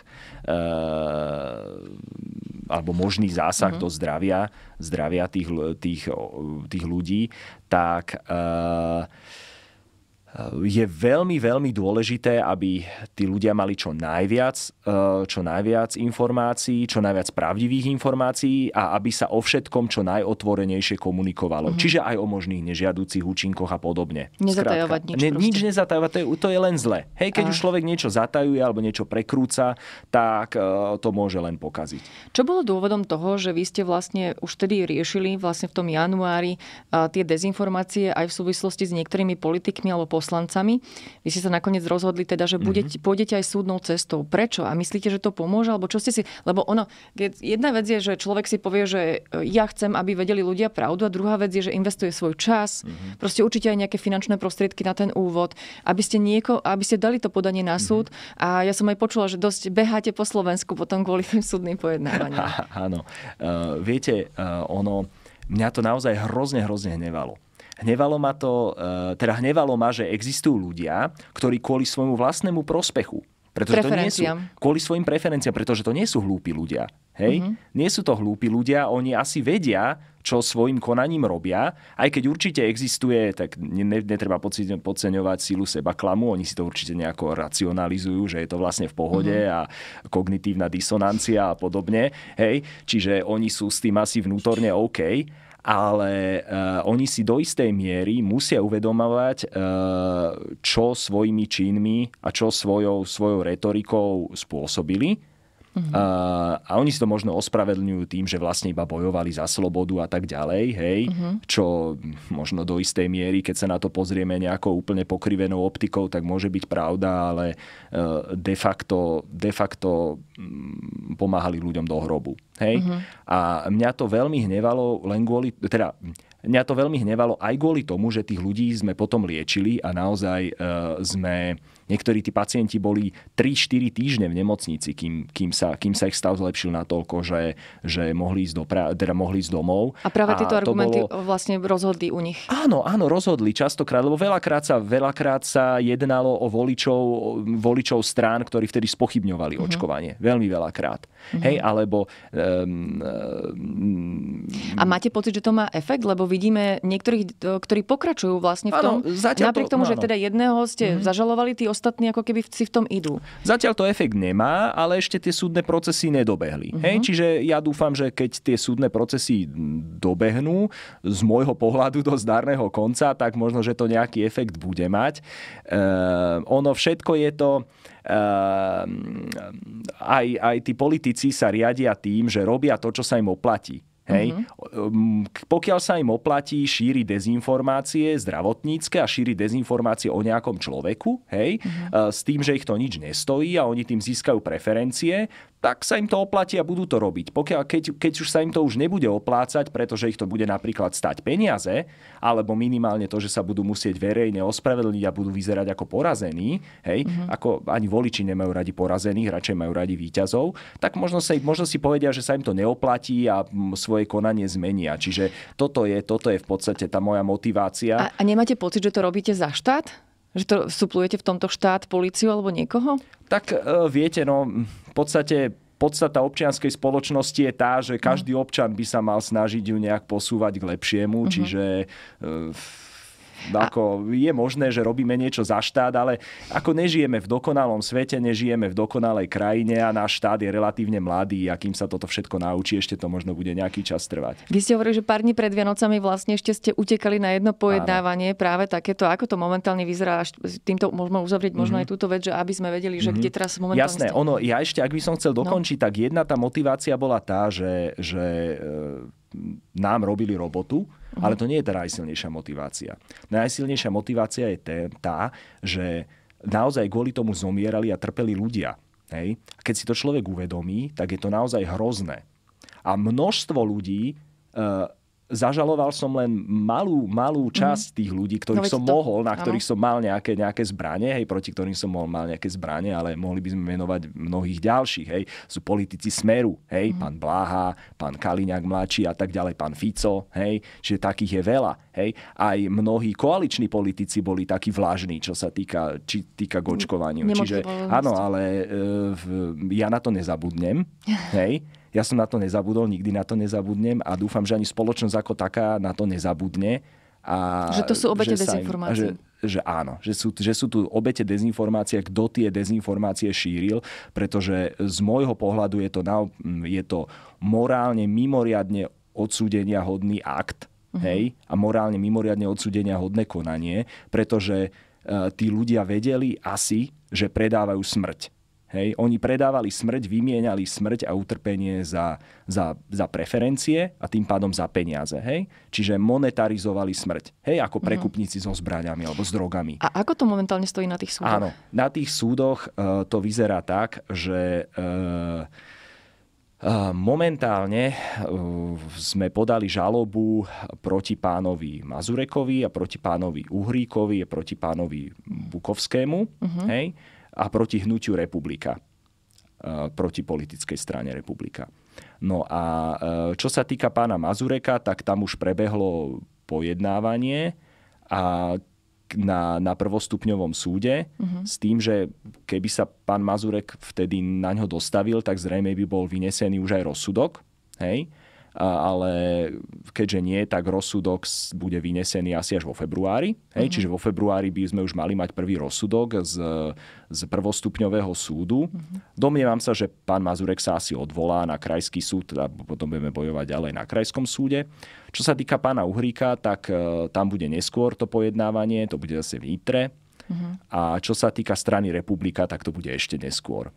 e, alebo možný zásah uh-huh. do zdravia, zdravia tých, tých, tých ľudí, tak e, je veľmi, veľmi dôležité, aby tí ľudia mali čo najviac, e, čo najviac informácií, čo najviac pravdivých informácií a aby sa o všetkom čo najotvorenejšie komunikovalo. Mm-hmm. Čiže aj o možných nežiadúcich účinkoch a podobne. Nezatajovať Skrátka, nič. Ne, nič nezatajovať, to je, to je len zle. Hej, keď a... už človek niečo zatajuje alebo niečo prekrúca, tak uh, to môže len pokaziť. Čo bolo dôvodom toho, že vy ste vlastne už tedy riešili vlastne v tom januári uh, tie dezinformácie aj v súvislosti s niektorými politikmi alebo poslancami. Vy ste sa nakoniec rozhodli teda, že mhm. budete, mm-hmm. pôjdete aj súdnou cestou. Prečo? A myslíte, že to pomôže? Alebo čo ste si... Lebo ono, Keď jedna vec je, že človek si povie, že e, ja chcem, aby vedeli ľudia pravdu. A druhá vec je, že investuje svoj čas. Mm-hmm. Proste určite aj nejaké finančné prostriedky na ten úvod. Aby ste, nieko, aby ste dali to podanie na mhm. súd. Mm-hmm. A ja som aj počula, že dosť beháte po Slovensku potom kvôli tým súdnym pojednávaniam. Áno. Uh, viete, uh, ono, mňa to naozaj hrozne, hrozne hnevalo Hnevalo ma to, e, teda hnevalo ma, že existujú ľudia, ktorí kvôli svojmu vlastnému prospechu pretože to nie sú, kvôli svojim preferenciám, pretože to nie sú hlúpi ľudia. Hej? Mm-hmm. Nie sú to hlúpi ľudia, oni asi vedia, čo svojim konaním robia, aj keď určite existuje, tak ne, netreba podceňovať sílu seba klamu, oni si to určite nejako racionalizujú, že je to vlastne v pohode mm-hmm. a kognitívna disonancia a podobne. Hej? Čiže oni sú s tým asi vnútorne OK, ale uh, oni si do istej miery musia uvedomovať, uh, čo svojimi činmi a čo svojou, svojou retorikou spôsobili Uh, a oni si to možno ospravedlňujú tým, že vlastne iba bojovali za slobodu a tak ďalej, hej, uh-huh. čo možno do istej miery, keď sa na to pozrieme nejakou úplne pokrivenou optikou, tak môže byť pravda, ale uh, de facto, de facto um, pomáhali ľuďom do hrobu. Hej? Uh-huh. A mňa to veľmi hnevalo len kvôli, teda mňa to veľmi hnevalo aj kvôli tomu, že tých ľudí sme potom liečili a naozaj uh, sme Niektorí tí pacienti boli 3-4 týždne v nemocnici, kým, kým, sa, kým sa ich stav zlepšil na toľko, že, že mohli, ísť do pra, teda mohli ísť domov. A práve tieto argumenty bolo... vlastne rozhodli u nich. Áno, áno, rozhodli častokrát, lebo veľakrát sa, veľakrát sa jednalo o voličov, voličov strán, ktorí vtedy spochybňovali mm-hmm. očkovanie. Veľmi veľakrát. Mm-hmm. Hej, alebo... Um, um, a máte pocit, že to má efekt? Lebo vidíme niektorých, ktorí pokračujú vlastne v tom. Áno, Napriek to, tomu, áno. že teda jedného ste mm-hmm. zažalovali, tí ostatní ako keby si v tom idú. Zatiaľ to efekt nemá, ale ešte tie súdne procesy nedobehli. Uh-huh. Hej? Čiže ja dúfam, že keď tie súdne procesy dobehnú z môjho pohľadu do zdárneho konca, tak možno, že to nejaký efekt bude mať. Uh, ono všetko je to... Uh, aj, aj tí politici sa riadia tým, že robia to, čo sa im oplatí. Hej. Uh-huh. Pokiaľ sa im oplatí šíri dezinformácie zdravotnícke a šíri dezinformácie o nejakom človeku, hej, uh-huh. s tým, že ich to nič nestojí a oni tým získajú preferencie, tak sa im to oplatí a budú to robiť. Pokiaľ, keď, keď už sa im to už nebude oplácať, pretože ich to bude napríklad stať peniaze, alebo minimálne to, že sa budú musieť verejne ospravedlniť a budú vyzerať ako porazení, hej, mm-hmm. ako ani voliči nemajú radi porazených, radšej majú radi výťazov, tak možno, sa, možno si povedia, že sa im to neoplatí a svoje konanie zmenia. Čiže toto je, toto je v podstate tá moja motivácia. A, a nemáte pocit, že to robíte za štát? Že to suplujete v tomto štát, policiu alebo niekoho? Tak e, viete, no v podstate podstata občianskej spoločnosti je tá, že každý mhm. občan by sa mal snažiť ju nejak posúvať k lepšiemu, uh-huh. čiže e, ako je možné, že robíme niečo za štát, ale ako nežijeme v dokonalom svete, nežijeme v dokonalej krajine a náš štát je relatívne mladý a kým sa toto všetko naučí, ešte to možno bude nejaký čas trvať. Vy ste hovorili, že pár dní pred Vianocami vlastne ešte ste utekali na jedno pojednávanie Áno. práve takéto. Ako to momentálne vyzerá? až Týmto môžeme uzavrieť možno mm-hmm. aj mhm. túto vec, že aby sme vedeli, že mm-hmm. kde teraz momentálne Jasné, ste... ono, ja ešte, ak by som chcel no. dokončiť, no. tak jedna tá motivácia bola tá, že, že e, nám robili robotu, Mhm. Ale to nie je tá najsilnejšia motivácia. Najsilnejšia motivácia je ten, tá, že naozaj kvôli tomu zomierali a trpeli ľudia. Hej? A keď si to človek uvedomí, tak je to naozaj hrozné. A množstvo ľudí uh, zažaloval som len malú, malú mhm. časť tých ľudí, ktorých no, som to... mohol, na ktorých ano. som mal nejaké, nejaké zbranie, hej, proti ktorým som mohol, mal nejaké zbranie, ale mohli by sme menovať mnohých ďalších, hej. Sú politici Smeru, hej, mm. pán Bláha, pán Kaliňák mladší a tak ďalej, pán Fico, hej, čiže takých je veľa, hej. Aj mnohí koaliční politici boli takí vlažní, čo sa týka, či týka gočkovania. čiže áno, ale e, v, ja na to nezabudnem, hej. Ja som na to nezabudol, nikdy na to nezabudnem a dúfam, že ani spoločnosť ako taká na to nezabudne. A že to sú obete dezinformácií. že, že áno, že sú, že sú tu obete dezinformácie, kto tie dezinformácie šíril, pretože z môjho pohľadu je to, na, je to morálne mimoriadne odsúdenia hodný akt, uh-huh. hej, a morálne mimoriadne odsúdenia hodné konanie, pretože uh, tí ľudia vedeli asi, že predávajú smrť Hej, oni predávali smrť, vymieniali smrť a utrpenie za, za, za preferencie a tým pádom za peniaze. Hej? Čiže monetarizovali smrť. Hej, ako mhm. prekupníci mm. so zbraňami alebo s drogami. A ako to momentálne stojí na tých súdoch? Áno, na tých súdoch uh, to vyzerá tak, že... Uh, Momentálne sme podali žalobu proti pánovi Mazurekovi a proti pánovi Uhríkovi a proti pánovi Bukovskému. Uh-huh. Hej a proti hnutiu Republika, e, proti politickej strane Republika. No a e, čo sa týka pána Mazureka, tak tam už prebehlo pojednávanie a na, na prvostupňovom súde uh-huh. s tým, že keby sa pán Mazurek vtedy na ňo dostavil, tak zrejme by bol vynesený už aj rozsudok. Hej? Uh, ale keďže nie, tak rozsudok bude vynesený asi až vo februári. Hej? Mm-hmm. Čiže vo februári by sme už mali mať prvý rozsudok z, z prvostupňového súdu. Mm-hmm. Domnievam sa, že pán Mazurek sa asi odvolá na krajský súd a potom budeme bojovať ďalej na krajskom súde. Čo sa týka pána Uhríka, tak e, tam bude neskôr to pojednávanie, to bude zase v Nitre. Uh-huh. A čo sa týka strany Republika, tak to bude ešte neskôr.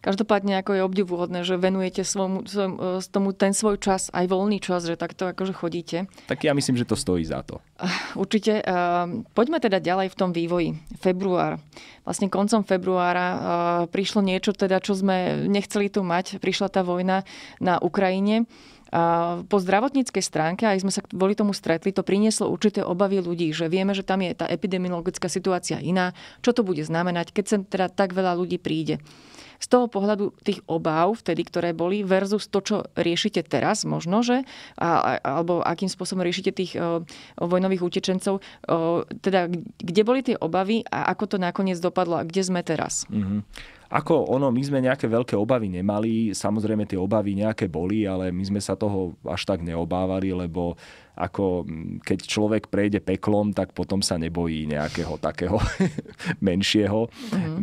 Každopádne ako je obdivuhodné, že venujete svojmu, svojmu, tomu ten svoj čas, aj voľný čas, že takto akože chodíte. Tak ja myslím, že to stojí za to. Určite. Ehm, poďme teda ďalej v tom vývoji. Február. Vlastne koncom februára ehm, prišlo niečo, teda, čo sme nechceli tu mať. Prišla tá vojna na Ukrajine. A po zdravotníckej stránke, aj sme sa boli tomu stretli, to prinieslo určité obavy ľudí, že vieme, že tam je tá epidemiologická situácia iná, čo to bude znamenať, keď sem teda tak veľa ľudí príde. Z toho pohľadu tých obáv vtedy, ktoré boli, versus to, čo riešite teraz možno, že, a, alebo akým spôsobom riešite tých o, e, vojnových utečencov, o, e, teda kde boli tie obavy a ako to nakoniec dopadlo a kde sme teraz. Mm-hmm. Ako ono, my sme nejaké veľké obavy nemali, samozrejme tie obavy nejaké boli, ale my sme sa toho až tak neobávali, lebo ako mm, keď človek prejde peklom, tak potom sa nebojí nejakého takého menšieho, mm-hmm.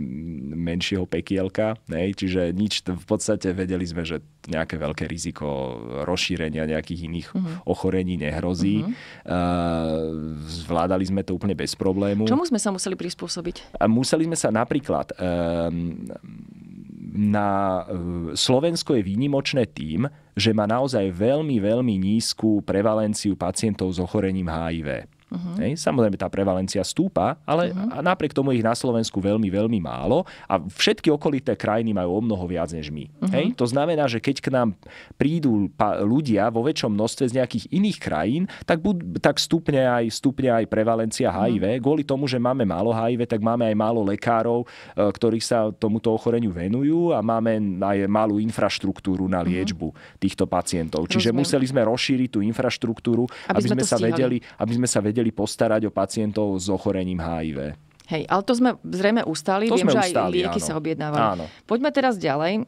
menšieho pekielka. Ne? Čiže nič, v podstate vedeli sme, že nejaké veľké riziko rozšírenia nejakých iných mm-hmm. ochorení nehrozí. Mm-hmm. Uh, zvládali sme to úplne bez problému. Čomu sme sa museli prispôsobiť? A museli sme sa napríklad... Um, na e, Slovensko je výnimočné tým, že má naozaj veľmi, veľmi nízku prevalenciu pacientov s ochorením HIV. Uh-huh. Hej. Samozrejme tá prevalencia stúpa, ale uh-huh. napriek tomu ich na Slovensku veľmi, veľmi málo a všetky okolité krajiny majú o mnoho viac než my. Uh-huh. Hej. To znamená, že keď k nám prídu ľudia vo väčšom množstve z nejakých iných krajín, tak, bud- tak stupne, aj, stupne aj prevalencia HIV. Uh-huh. Kvôli tomu, že máme málo HIV, tak máme aj málo lekárov, e, ktorí sa tomuto ochoreniu venujú a máme aj malú infraštruktúru na liečbu uh-huh. týchto pacientov. Čiže Rozumiem. museli sme rozšíriť tú infraštruktúru, aby, aby sme, sme sa vedeli, aby sme sa vedeli vedeli postarať o pacientov s ochorením HIV. Hej, ale to sme zrejme ustali. To Viem, že ustali, aj lieky áno. sa objednávali. Áno. Poďme teraz ďalej.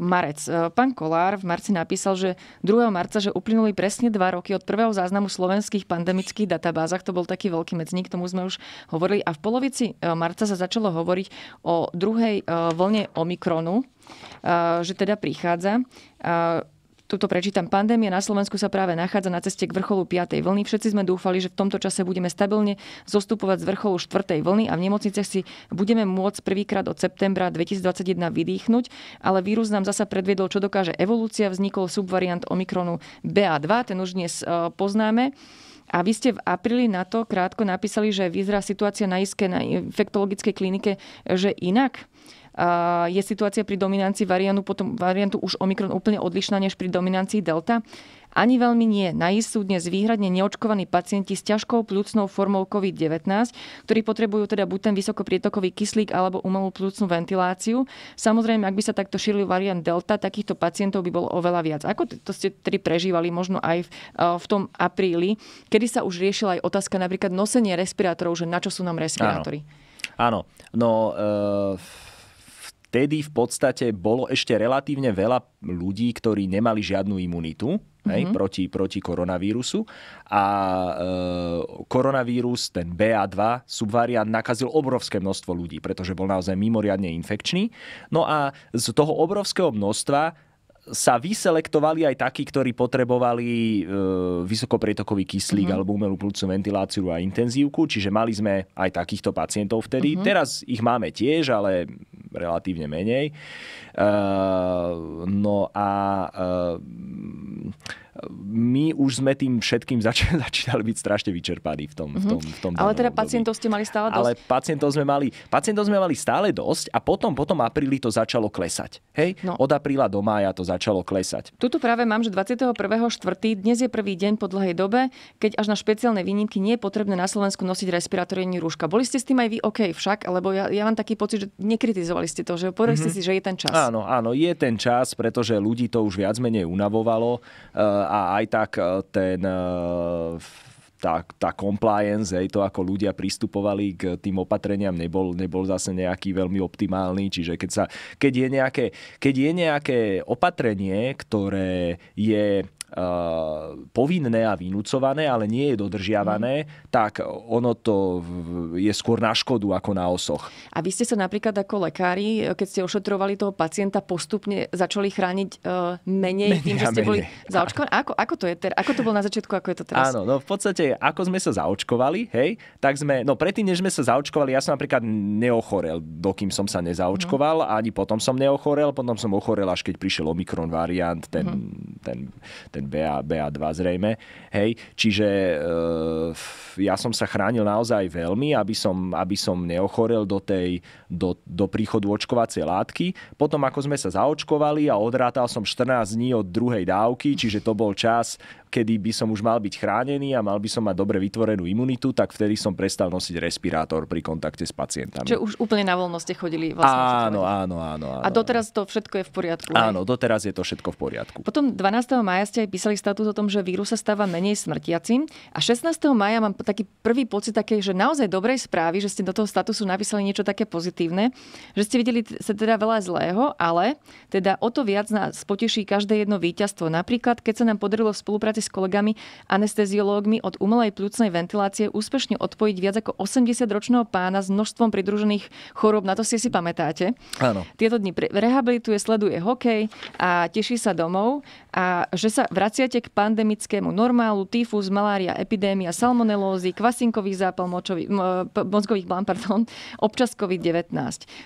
Marec. Pán Kolár v marci napísal, že 2. marca, že uplynuli presne dva roky od prvého záznamu slovenských pandemických databázach. To bol taký veľký medzník, tomu sme už hovorili. A v polovici e, marca sa začalo hovoriť o druhej e, vlne Omikronu, e, že teda prichádza Tuto prečítam. Pandémia na Slovensku sa práve nachádza na ceste k vrcholu 5. vlny. Všetci sme dúfali, že v tomto čase budeme stabilne zostupovať z vrcholu 4. vlny a v nemocniciach si budeme môcť prvýkrát od septembra 2021 vydýchnuť, ale vírus nám zasa predviedol, čo dokáže evolúcia. Vznikol subvariant Omikronu BA2, ten už dnes e, poznáme. A vy ste v apríli na to krátko napísali, že vyzerá situácia na ISKE, na infektologickej klinike, že inak? je situácia pri dominancii variantu, potom variantu už Omikron úplne odlišná než pri dominancii Delta? Ani veľmi nie. Na sú dnes výhradne neočkovaní pacienti s ťažkou plúcnou formou COVID-19, ktorí potrebujú teda buď ten vysokoprietokový kyslík alebo umelú plúcnú ventiláciu. Samozrejme, ak by sa takto šíril variant Delta, takýchto pacientov by bolo oveľa viac. Ako to ste tri prežívali možno aj v, e, v tom apríli, kedy sa už riešila aj otázka napríklad nosenie respirátorov, že na čo sú nám respirátory? Áno. Áno, no uh vtedy v podstate bolo ešte relatívne veľa ľudí, ktorí nemali žiadnu imunitu mm-hmm. proti, proti koronavírusu. A e, koronavírus, ten BA2 subvariant, nakazil obrovské množstvo ľudí, pretože bol naozaj mimoriadne infekčný. No a z toho obrovského množstva sa vyselektovali aj takí, ktorí potrebovali e, vysokoprietokový kyslík mm-hmm. alebo umelú plúcu ventiláciu a intenzívku, čiže mali sme aj takýchto pacientov vtedy. Mm-hmm. Teraz ich máme tiež, ale relatívne menej. Ehm, no a ehm, my už sme tým všetkým zač- začínali byť strašne vyčerpaní v tom, mm-hmm. v mhm. tom, v tom Ale teda pacientov ste mali stále dosť? Ale pacientov sme mali, pacientov sme mali stále dosť a potom, potom apríli to začalo klesať. Hej? No. Od apríla do mája to začalo klesať. Tuto práve mám, že 21.4. dnes je prvý deň po dlhej dobe, keď až na špeciálne výnimky nie je potrebné na Slovensku nosiť respirátory ani rúška. Boli ste s tým aj vy OK však, alebo ja, ja mám taký pocit, že nekritizovali ste to, že povedali mm-hmm. ste si, že je ten čas. Áno, áno, je ten čas, pretože ľudí to už viac menej unavovalo. Uh, a aj tak eh, ten eh, tá, tá compliance, hej, to ako ľudia pristupovali k tým opatreniam nebol, nebol zase nejaký veľmi optimálny, čiže keď, sa, keď, je, nejaké, keď je nejaké opatrenie, ktoré je eh, povinné a vynúcované, ale nie je dodržiavané, mm. tak ono to je skôr na škodu ako na osoch. A vy ste sa napríklad ako lekári, eh, keď ste ošetrovali toho pacienta, postupne začali chrániť eh, menej, menej tým, že ste menej. boli zaočkovaní? Ako, ako, to je ako to bolo na začiatku, ako je to teraz? Áno, no v podstate je, ako sme sa zaočkovali, hej, tak sme, no predtým, než sme sa zaočkovali, ja som napríklad neochorel, dokým som sa nezaočkoval, mm. ani potom som neochorel, potom som ochorel, až keď prišiel Omikron variant, ten, mm. ten, ten BA, BA2 zrejme, hej, čiže e, ja som sa chránil naozaj veľmi, aby som, aby som neochorel do tej, do, do príchodu očkovacej látky, potom ako sme sa zaočkovali a odrátal som 14 dní od druhej dávky, čiže to bol čas kedy by som už mal byť chránený a mal by som mať dobre vytvorenú imunitu, tak vtedy som prestal nosiť respirátor pri kontakte s pacientami. Čiže už úplne na voľno ste chodili vlastne. Áno, áno, áno, áno. A doteraz to všetko je v poriadku. Áno, aj? doteraz je to všetko v poriadku. Potom 12. maja ste aj písali statút o tom, že vírus sa stáva menej smrtiacim a 16. maja mám taký prvý pocit také, že naozaj dobrej správy, že ste do toho statusu napísali niečo také pozitívne, že ste videli sa teda veľa zlého, ale teda o to viac nás poteší každé jedno víťazstvo. Napríklad, keď sa nám podarilo v spolupráci spolupráci s kolegami anesteziológmi od umelej plúcnej ventilácie úspešne odpojiť viac ako 80-ročného pána s množstvom pridružených chorób. Na to si si pamätáte. Áno. Tieto dni rehabilituje, sleduje hokej a teší sa domov. A že sa vraciate k pandemickému normálu, tyfus, malária, epidémia, salmonelózy, kvasinkový zápal močový, mozgových blám, pardon, občas COVID-19.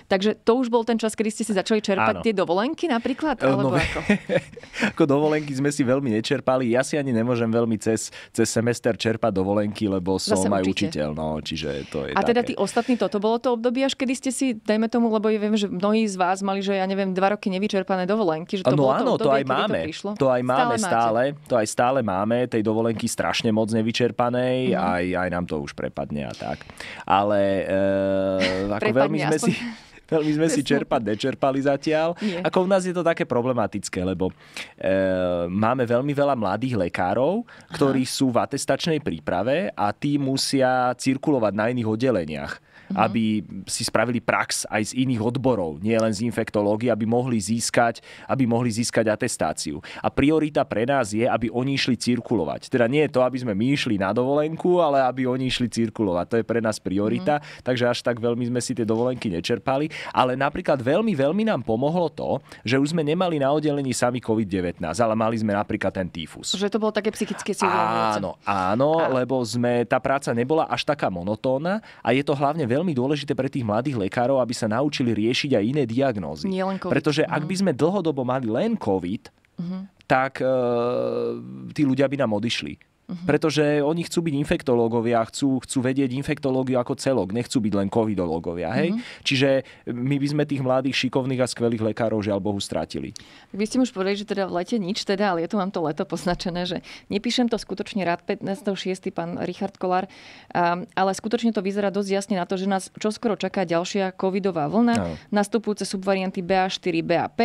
Takže to už bol ten čas, kedy ste si začali čerpať Áno. tie dovolenky napríklad? Alebo no, ako? ako dovolenky sme si veľmi nečerpali. Ja si ani nemôžem veľmi cez, cez semester čerpať dovolenky, lebo som Zase aj učiteľ. No, čiže to je A teda také. teda tí ostatní, toto bolo to obdobie, až kedy ste si, dajme tomu, lebo ja viem, že mnohí z vás mali, že ja neviem, dva roky nevyčerpané dovolenky. Že to no bolo áno, to, obdobie, to aj máme. To, to aj máme stále, stále stále, to aj stále máme, tej dovolenky strašne moc nevyčerpanej, mm-hmm. aj, aj nám to už prepadne a tak. Ale e, ako veľmi sme aspoň... si veľmi sme si čerpať nečerpali zatiaľ. Nie. Ako u nás je to také problematické, lebo e, máme veľmi veľa mladých lekárov, ktorí Aha. sú v atestačnej príprave a tí musia cirkulovať na iných oddeleniach mm-hmm. aby si spravili prax aj z iných odborov, nie len z infektológie, aby mohli získať, aby mohli získať atestáciu. A priorita pre nás je, aby oni išli cirkulovať. Teda nie je to, aby sme my išli na dovolenku, ale aby oni išli cirkulovať. To je pre nás priorita, mm-hmm. takže až tak veľmi sme si tie dovolenky nečerpali, ale napríklad veľmi, veľmi nám pomohlo to, že už sme nemali na oddelení sami COVID-19, ale mali sme napríklad ten týfus. Že to bolo také psychické silné. Áno, áno, áno, lebo sme, tá práca nebola až taká monotónna a je to hlavne veľmi veľmi dôležité pre tých mladých lekárov, aby sa naučili riešiť aj iné diagnózy. COVID, Pretože ak no. by sme dlhodobo mali len COVID, uh-huh. tak e, tí ľudia by nám odišli. Uh-huh. Pretože oni chcú byť infektológovia, chcú, chcú vedieť infektológiu ako celok, nechcú byť len covidológovia. Hej? Uh-huh. Čiže my by sme tých mladých, šikovných a skvelých lekárov žiaľ Bohu strátili. Vy ste už povedali, že teda v lete nič, teda, ale ja tu mám to leto poznačené, že nepíšem to skutočne rád, 15.6. pán Richard Kolár, um, ale skutočne to vyzerá dosť jasne na to, že nás čoskoro čaká ďalšia covidová vlna, no. nastupujúce subvarianty BA4, BA5,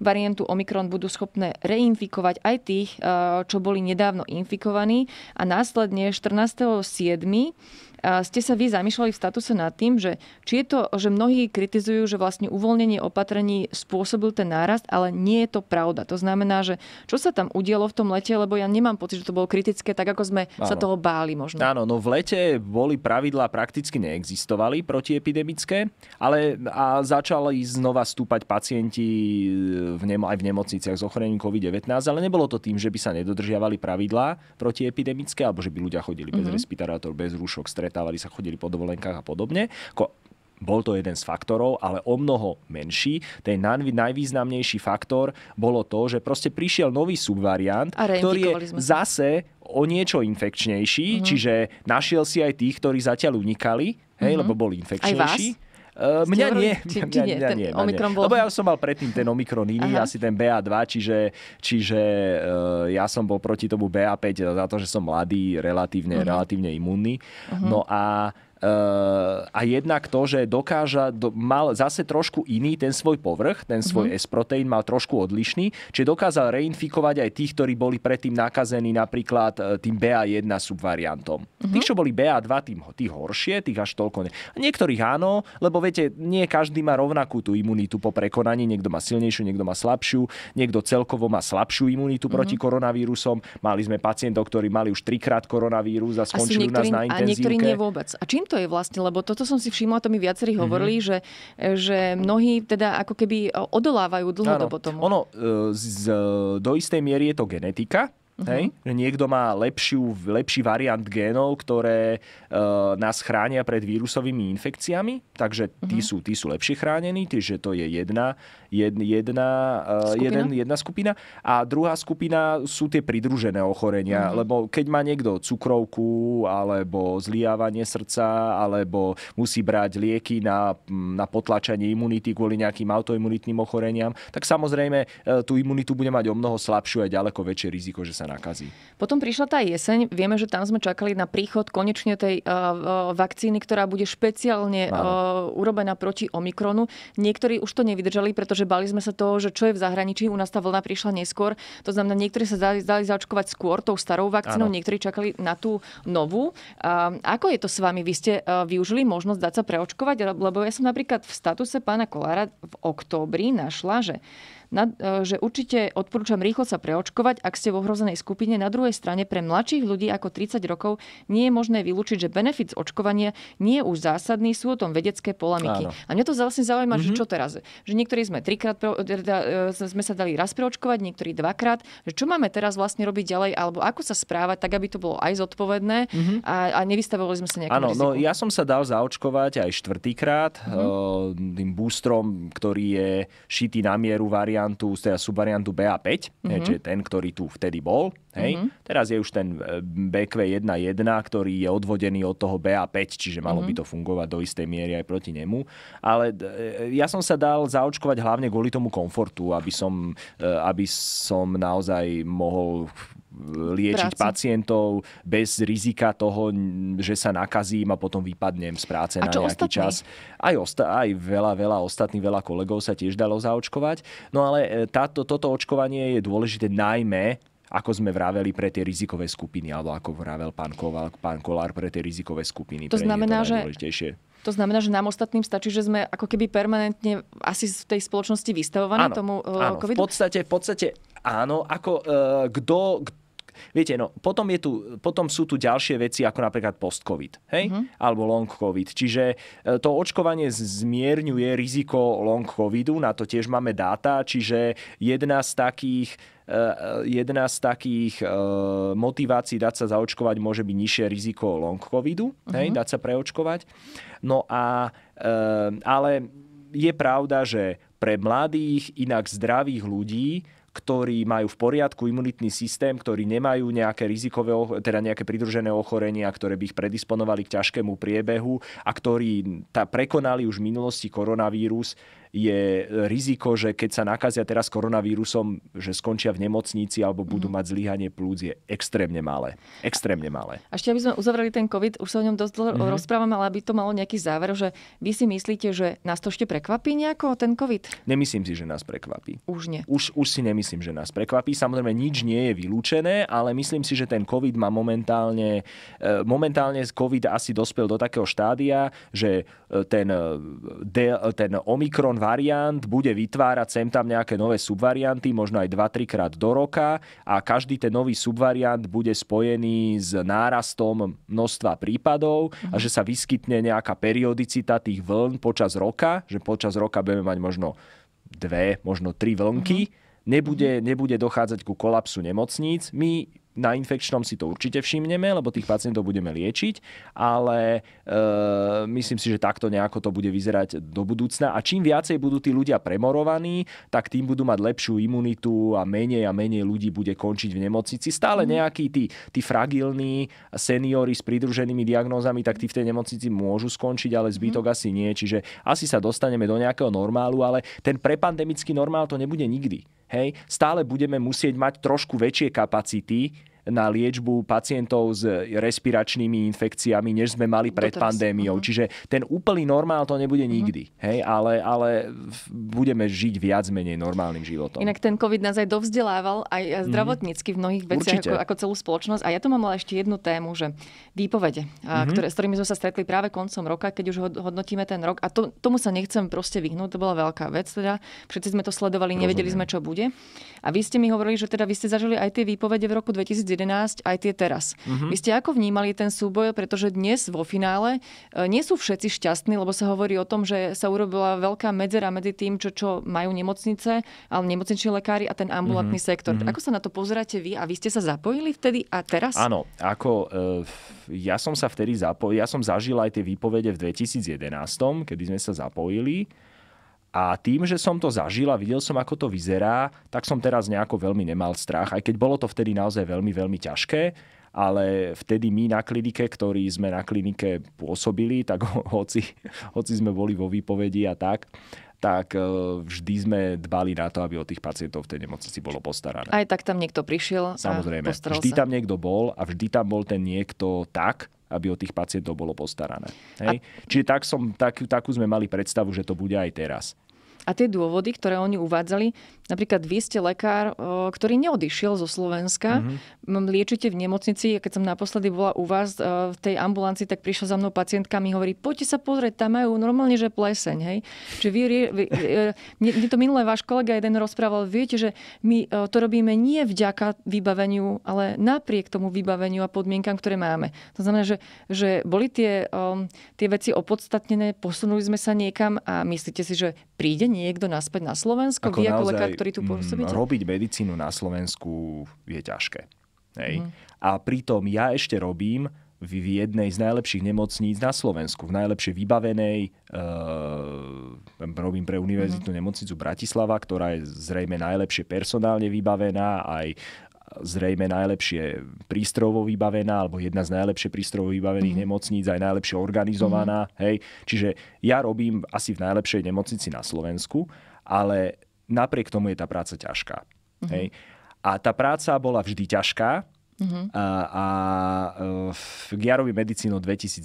variantu Omikron budú schopné reinfikovať aj tých, uh, čo boli nedávno infikovaní a následne 14.7. Ste sa vy zamýšľali v statuse nad tým, že či je to, že mnohí kritizujú, že vlastne uvoľnenie opatrení spôsobil ten nárast, ale nie je to pravda. To znamená, že čo sa tam udialo v tom lete, lebo ja nemám pocit, že to bolo kritické, tak ako sme Áno. sa toho báli možno. Áno, no v lete boli pravidlá prakticky neexistovali protiepidemické, ale a začali znova stúpať pacienti e, v nemo, aj v nemocniciach s ochorením COVID-19, ale nebolo to tým, že by sa nedodržiavali pravidlá protiepidemické, alebo že by ľudia chodili mm-hmm. bez mhm. respirátor, bez rúšok, stretávali stretávali sa, chodili po dovolenkách a podobne. Ko, bol to jeden z faktorov, ale o mnoho menší. Ten najvýznamnejší faktor bolo to, že proste prišiel nový subvariant, ktorý je zase o niečo infekčnejší, mm-hmm. čiže našiel si aj tých, ktorí zatiaľ unikali, hej, mm-hmm. lebo boli infekčnejší. Aj vás? Uh, mňa nie. Či, či mňa, nie, mňa, nie, mňa nie. Bol... Lebo ja som mal predtým ten Omikron iný, Aha. asi ten BA2, čiže, čiže uh, ja som bol proti tomu BA5 za to, že som mladý, relatívne, uh-huh. relatívne imunný. Uh-huh. Mhm. No a Eh, a jednak to, že dokáža, do, mal zase trošku iný ten svoj povrch, ten mhm. svoj mm-hmm. S-proteín mal trošku odlišný, čiže dokázal reinfikovať aj tých, ktorí boli predtým nakazení napríklad eh, tým BA1 subvariantom. Mm-hmm. Tých, čo boli BA2, tým, tých horšie, tých až toľko ne. Niektorých áno, lebo viete, nie každý má rovnakú tú imunitu po prekonaní, niekto má silnejšiu, niekto má slabšiu, niekto celkovo má slabšiu imunitu mm-hmm. proti koronavírusom. Mali sme pacientov, ktorí mali už trikrát koronavírus a skončili u nás na intenzívke. A niektorí nie vôbec. A čím to je vlastne? Lebo toto som si všimla, to mi viacerí mhm. hovorili, mm-hmm. že, že mnohí teda ako keby odolávajú dlhodobo tomu. Ono e, z, z, do istej miery je to genetika, Uh-huh. Hej? Že niekto má lepšiu, lepší variant génov, ktoré e, nás chránia pred vírusovými infekciami, takže uh-huh. tí, mhm. sú, tí sú lepšie chránení, čiže to je jedna, jed, jedna, e, skupina? Jeden, jedna skupina. A druhá skupina sú tie pridružené ochorenia, uh-huh. lebo keď má niekto cukrovku, alebo zliávanie srdca, alebo musí brať lieky na, na potlačanie imunity kvôli nejakým autoimunitným ochoreniam, tak samozrejme e, tú imunitu bude mať o mnoho slabšiu a ďaleko väčšie riziko, že sa nakazí. Potom prišla tá jeseň, vieme, že tam sme čakali na príchod konečne tej uh, vakcíny, ktorá bude špeciálne uh, urobená proti Omikronu. Niektorí už to nevydržali, pretože bali sme sa toho, že čo je v zahraničí, u nás tá vlna prišla neskôr. To znamená, niektorí sa dali, dali zaočkovať skôr tou starou vakcínou, ano. niektorí čakali na tú novú. Uh, ako je to s vami? Vy ste uh, využili možnosť dať sa preočkovať? Lebo ja som napríklad v statuse pána Kolára v októbri našla, že E, že určite odporúčam rýchlo sa preočkovať, ak ste v ohrozenej skupine. Na druhej strane pre mladších ľudí ako 30 rokov nie je možné vylúčiť, že benefit z očkovania nie je už zásadný, sú o tom vedecké polemiky. Áno. A mňa to vlastne zaujíma, mm-hmm. že mhm. čo teraz? Že niektorí sme trikrát pre, e, teda, e, sme sa dali raz preočkovať, niektorí dvakrát. Že čo máme teraz vlastne robiť ďalej, alebo ako sa správať, tak aby to bolo aj zodpovedné mm-hmm. a, a nevystavovali sme sa nejakým Áno, no ja som sa dal zaočkovať aj štvrtýkrát mm-hmm. tým boostrom, ktorý je šitý na mieru variant variantu, teda subvariantu BA5, mm-hmm. čiže ten, ktorý tu vtedy bol. Hej. Mm-hmm. Teraz je už ten e, BQ1.1, ktorý je odvodený od toho BA5, čiže malo mm-hmm. by to fungovať do istej miery aj proti nemu. Ale e, ja som sa dal zaočkovať hlavne kvôli tomu komfortu, aby som, e, aby som naozaj mohol liečiť práci. pacientov bez rizika toho, že sa nakazím a potom vypadnem z práce a na nejaký ostatný? čas. Aj, osta- aj veľa, veľa ostatných, veľa kolegov sa tiež dalo zaočkovať. No ale e, táto, toto očkovanie je dôležité najmä ako sme vraveli pre tie rizikové skupiny, alebo ako vravel pán, Koval, pán Kolár pre tie rizikové skupiny. To znamená, to že to znamená, že nám ostatným stačí, že sme ako keby permanentne asi v tej spoločnosti vystavovaní tomu e, áno, covidu? V podstate, v podstate áno. Ako, e, kto, Viete, no, potom, je tu, potom sú tu ďalšie veci, ako napríklad post-covid, hej? Mm-hmm. Alebo long-covid. Čiže e, to očkovanie zmierňuje riziko long-covidu, na to tiež máme dáta, čiže jedna z takých e, e, jedna z takých motivácií dať sa zaočkovať môže byť nižšie riziko long covidu, uh-huh. hej, mhm. dať sa preočkovať. No a ale je pravda, že pre mladých, inak zdravých ľudí ktorí majú v poriadku imunitný systém, ktorí nemajú nejaké rizikové, teda nejaké pridružené ochorenia, ktoré by ich predisponovali k ťažkému priebehu a ktorí tá prekonali už v minulosti koronavírus, je riziko, že keď sa nakazia teraz koronavírusom, že skončia v nemocnici alebo budú mm. mať zlyhanie plúc, je extrémne malé. Extrémne malé. A ešte aby sme uzavreli ten COVID, už sa o ňom dosť dlho mm-hmm. rozprávame, ale aby to malo nejaký záver, že vy si myslíte, že nás to ešte prekvapí nejako ten COVID? Nemyslím si, že nás prekvapí. Už nie. Už, už si nemyslím, že nás prekvapí. Samozrejme, nič nie je vylúčené, ale myslím si, že ten COVID má momentálne, e, momentálne COVID asi dospel do takého štádia, že e, ten, e, ten Omikron variant, bude vytvárať sem tam nejaké nové subvarianty, možno aj 2-3 krát do roka a každý ten nový subvariant bude spojený s nárastom množstva prípadov a že sa vyskytne nejaká periodicita tých vln počas roka, že počas roka budeme mať možno dve, možno tri vlnky. Mhm. Nebude, mhm. nebude dochádzať ku kolapsu nemocníc. My na infekčnom si to určite všimneme, lebo tých pacientov budeme liečiť, ale e, myslím si, že takto nejako to bude vyzerať do budúcna. A čím viacej budú tí ľudia premorovaní, tak tým budú mať lepšiu imunitu a menej a menej ľudí bude končiť v nemocnici. Stále mhm. nejakí tí, tí fragilní seniory s pridruženými diagnózami, tak tí v tej nemocnici môžu skončiť, ale zbytok mm. asi nie. Čiže asi sa dostaneme do nejakého normálu, ale ten prepandemický normál to nebude nikdy hej, stále budeme musieť mať trošku väčšie kapacity, na liečbu pacientov s respiračnými infekciami, než sme mali pred Doteraz. pandémiou. Uh-huh. Čiže ten úplný normál to nebude mhm. nikdy, uh-huh. hej, ale, ale budeme žiť viac menej normálnym životom. Inak ten COVID nás aj dovzdelával aj mhm. zdravotnícky uh-huh. v mnohých veciach ako, ako celú spoločnosť. A ja tu mám ale ešte jednu tému, že výpovede, uh-huh. ktoré, s ktorými sme sa stretli práve koncom roka, keď už hodnotíme ten rok. A to, tomu sa nechcem proste vyhnúť, to bola veľká vec. Teda všetci sme to sledovali, Rozumiem. nevedeli sme, čo bude. A vy ste mi hovorili, že teda vy ste zažili aj tie výpovede v roku 2000 2011, aj tie teraz. Mm-hmm. Vy ste ako vnímali ten súboj, pretože dnes vo finále e, nie sú všetci šťastní, lebo sa hovorí o tom, že sa urobila veľká medzera medzi tým, čo, čo majú nemocnice, ale nemocniční lekári a ten ambulantný mm-hmm. sektor. Mm-hmm. Ako sa na to pozeráte vy a vy ste sa zapojili vtedy a teraz? Áno, ako e, ja som sa vtedy zapojil, ja som zažil aj tie výpovede v 2011, kedy sme sa zapojili a tým, že som to zažil a videl som, ako to vyzerá, tak som teraz nejako veľmi nemal strach. Aj keď bolo to vtedy naozaj veľmi, veľmi ťažké, ale vtedy my na klinike, ktorí sme na klinike pôsobili, tak hoci, hoci sme boli vo výpovedi a tak, tak e, vždy sme dbali na to, aby o tých pacientov v tej nemocnici bolo postarané. Aj tak tam niekto prišiel. Samozrejme, a vždy sa. tam niekto bol a vždy tam bol ten niekto tak, aby o tých pacientov bolo postarané. Hej? A... Čiže tak som, tak, takú sme mali predstavu, že to bude aj teraz. A tie dôvody, ktoré oni uvádzali, napríklad vy ste lekár, ktorý neodišiel zo Slovenska, mm-hmm. liečite v nemocnici, keď som naposledy bola u vás v tej ambulancii, tak prišla za mnou pacientka a mi hovorí, poďte sa pozrieť, tam majú normálne, že pleseň. Hej? Čiže vy, vy, e, e, mne, mne to minulé váš kolega jeden rozprával, viete, že my e, to robíme nie vďaka vybaveniu, ale napriek tomu vybaveniu a podmienkam, ktoré máme. To znamená, že, že boli tie, tie veci opodstatnené, posunuli sme sa niekam a myslíte si, že príde niekto naspäť na Slovensko. Ako vy ako lekár, ktorý tu mm, pôsobíte? Robiť medicínu na Slovensku je ťažké. Hej. Mm. A pritom ja ešte robím v jednej z najlepších nemocníc na Slovensku, v najlepšie vybavenej, e, robím pre univerzitnú mm-hmm. nemocnicu Bratislava, ktorá je zrejme najlepšie personálne vybavená, aj zrejme najlepšie prístrojovo vybavená, alebo jedna z najlepšie prístrojovo vybavených mm. nemocníc, aj najlepšie organizovaná. Mm. Hej. Čiže ja robím asi v najlepšej nemocnici na Slovensku, ale napriek tomu je tá práca ťažká. Mm. Hej. A tá práca bola vždy ťažká, Uh-huh. A, a e, k ja robím medicínu 2010.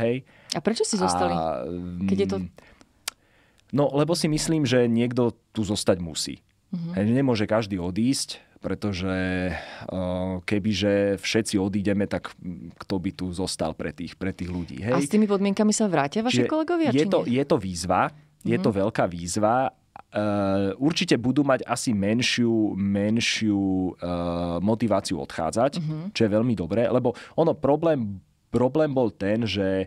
Hej? A prečo si zostali? A, mm, keď je to... No, lebo si myslím, že niekto tu zostať musí. Uh-huh. Hej, nemôže každý odísť pretože kebyže všetci odídeme, tak kto by tu zostal pre tých, pre tých ľudí. Hej? A s tými podmienkami sa vrátia vaši Čiže kolegovia? Je to, je to výzva, je mm. to mhm. veľká výzva e, určite budú mať asi menšiu, menšiu e, motiváciu odchádzať, mm čo je veľmi dobré, lebo ono problém Problém bol ten, že e,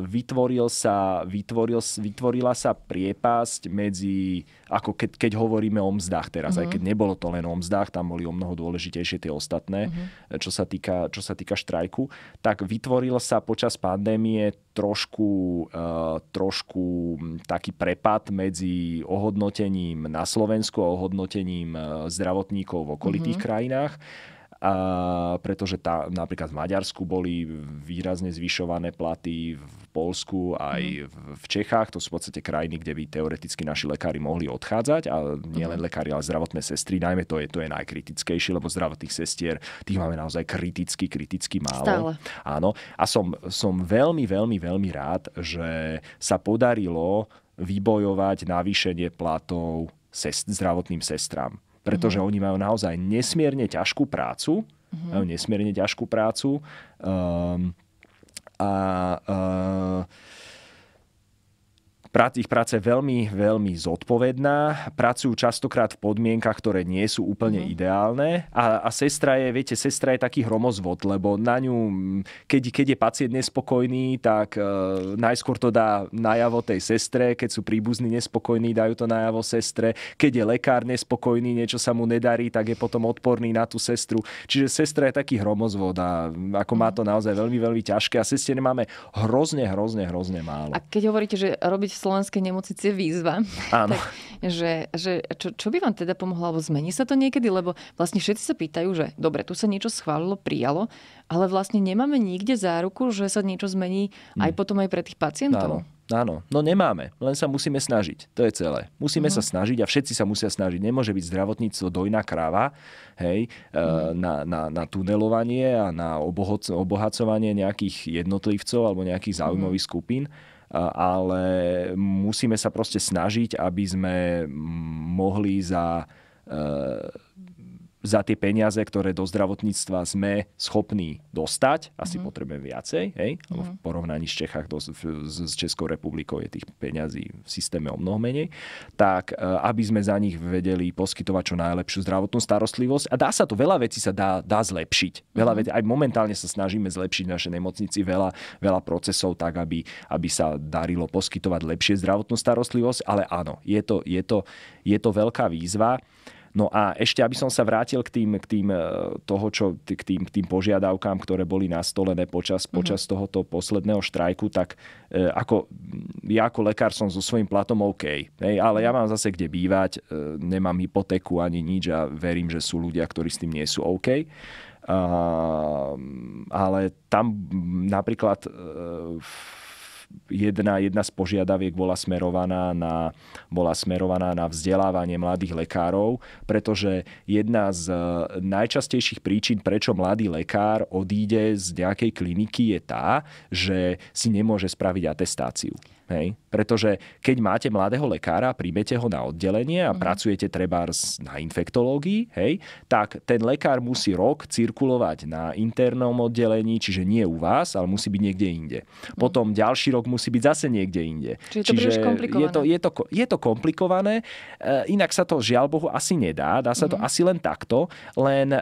vytvoril sa, vytvoril, vytvorila sa priepasť medzi, ako keď, keď hovoríme o mzdách teraz, mm-hmm. aj mhm. keď nebolo to len o mzdách, tam boli o mnoho dôležitejšie tie ostatné, mm-hmm. čo, sa týka, čo sa týka štrajku, tak vytvoril sa počas pandémie trošku, uh, trošku taký prepad medzi ohodnotením na Slovensku a ohodnotením e, zdravotníkov v okolitých mm-hmm. krajinách a pretože tá, napríklad v Maďarsku boli výrazne zvyšované platy, v Polsku aj mhm. v Čechách, to sú v podstate krajiny, kde by teoreticky naši lekári mohli odchádzať a nielen mhm. lekári, ale zdravotné sestry, najmä to je, to je najkritickejšie, lebo zdravotných sestier, tých máme naozaj kriticky, kriticky málo. Stále. Áno. A som, som veľmi, veľmi, veľmi rád, že sa podarilo vybojovať navýšenie platov sest, zdravotným sestram pretože mm. oni majú naozaj nesmierne ťažkú prácu, mm. majú nesmierne ťažkú prácu um, a uh, ich práca je veľmi, veľmi zodpovedná. Pracujú častokrát v podmienkach, ktoré nie sú úplne mm. ideálne. A, a sestra je, viete, sestra je taký hromozvod, lebo na ňu, keď, keď je pacient nespokojný, tak e, najskôr to dá najavo tej sestre, keď sú príbuzní nespokojní, dajú to najavo sestre. Keď je lekár nespokojný, niečo sa mu nedarí, tak je potom odporný na tú sestru. Čiže sestra je taký hromozvod a ako má mhm. to naozaj veľmi, veľmi ťažké a sestier máme hrozne, hrozne, hrozne málo. A keď hovoríte, že robiť slovenskej nemocnice je výzva. Áno. tak, že, že čo, čo by vám teda pomohlo, alebo zmení sa to niekedy? Lebo vlastne všetci sa pýtajú, že dobre, tu sa niečo schválilo, prijalo, ale vlastne nemáme nikde záruku, že sa niečo zmení aj hm. potom aj pre tých pacientov. Áno. Áno, no nemáme, len sa musíme snažiť, to je celé. Musíme uh-huh. sa snažiť a všetci sa musia snažiť. Nemôže byť zdravotníctvo dojná kráva hej, uh-huh. na, na, na tunelovanie a na obohacovanie nejakých jednotlivcov alebo nejakých zaujímavých uh-huh. skupín ale musíme sa proste snažiť, aby sme mohli za e, za tie peniaze, ktoré do zdravotníctva sme schopní dostať, asi mm-hmm. potrebujeme viacej, hej? Mm-hmm. v mhm. porovnaní s Čechách, do, s Českou republikou je tých peňazí v systéme o mnoho menej, tak e, aby sme za nich vedeli poskytovať čo najlepšiu zdravotnú starostlivosť. A dá sa to, veľa vecí sa dá, dá zlepšiť. Veľa mm-hmm. vecí, aj momentálne sa snažíme zlepšiť v našej nemocnici veľa, veľa procesov tak, aby, aby sa darilo poskytovať lepšie zdravotnú starostlivosť, ale áno, je to, je to, je to veľká výzva. No a ešte, aby som sa vrátil k tým, k tým, e, toho, čo, k tým, k tým požiadavkám, ktoré boli nastolené počas, mm-hmm. počas tohoto posledného štrajku, tak e, ako, ja ako lekár som so svojím platom OK, hej, ale ja mhm. mám zase kde bývať, e, nemám hypotéku ani nič a verím, že sú ľudia, ktorí s tým nie sú OK. A, ale tam napríklad e, jedna, jedna z požiadaviek bola smerovaná, na, bola smerovaná na vzdelávanie mladých lekárov, pretože jedna z e, najčastejších príčin, prečo mladý lekár odíde z nejakej kliniky je tá, že si nemôže spraviť atestáciu. Hej? Pretože keď máte mladého lekára, príjmete ho na oddelenie a mm. pracujete treba na infektológii, hej? tak ten lekár musí rok cirkulovať na internom oddelení, čiže nie u vás, ale musí byť niekde inde. Mm. Potom ďalší rok musí byť zase niekde inde. Čiže, čiže je to komplikované. Je to, je to, je to komplikované, e, inak sa to žiaľ Bohu asi nedá, dá sa mm. to mhm. asi len takto, len e,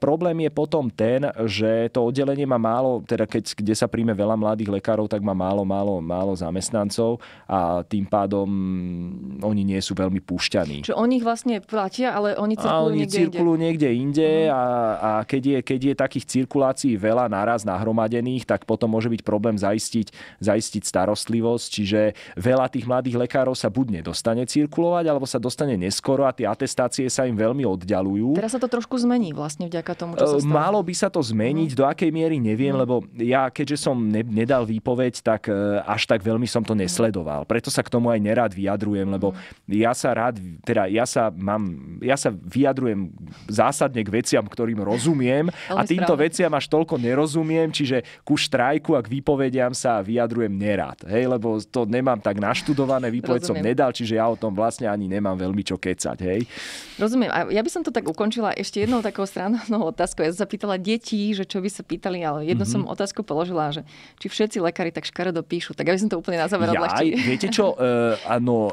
problém je potom ten, že to oddelenie má málo, teda keď, kde sa príjme veľa mladých lekárov, tak má málo, málo, málo zamestnancov poslancov a tým pádom oni nie sú veľmi púšťaní. Čo oni ich vlastne platia, ale oni cirkulujú oni niekde cirkulujú inde. niekde inde mhm. a, a keď, je, keď je takých cirkulácií veľa naraz nahromadených, tak potom môže byť problém zaistiť, zaistiť starostlivosť, čiže veľa tých mladých lekárov sa buď nedostane cirkulovať, alebo sa dostane neskoro a tie atestácie sa im veľmi oddialujú. Teraz sa to trošku zmení vlastne vďaka tomu, čo sa e, stalo. Malo by sa to mhm. zmeniť, mm. do akej miery neviem, mm. lebo ja keďže som ne, nedal výpoveď, tak e, až tak veľmi som to nesledoval. Preto sa k tomu aj nerád vyjadrujem, lebo ja sa rád, teda ja sa mám, ja sa vyjadrujem zásadne k veciam, ktorým rozumiem a týmto veciam až toľko nerozumiem, čiže ku štrajku a k výpovediam sa vyjadrujem nerád, hej, lebo to nemám tak naštudované, výpoveď som nedal, čiže ja o tom vlastne ani nemám veľmi čo kecať, hej. Rozumiem. A ja by som to tak ukončila ešte jednou takou stránovnou otázkou. Ja som zapýtala detí, že čo by sa pýtali, ale jednu mm-hmm. som otázku položila, že či všetci lekári tak škaredo píšu, tak ja by som to úplne na rozhovor ja, Viete čo, uh, áno, uh,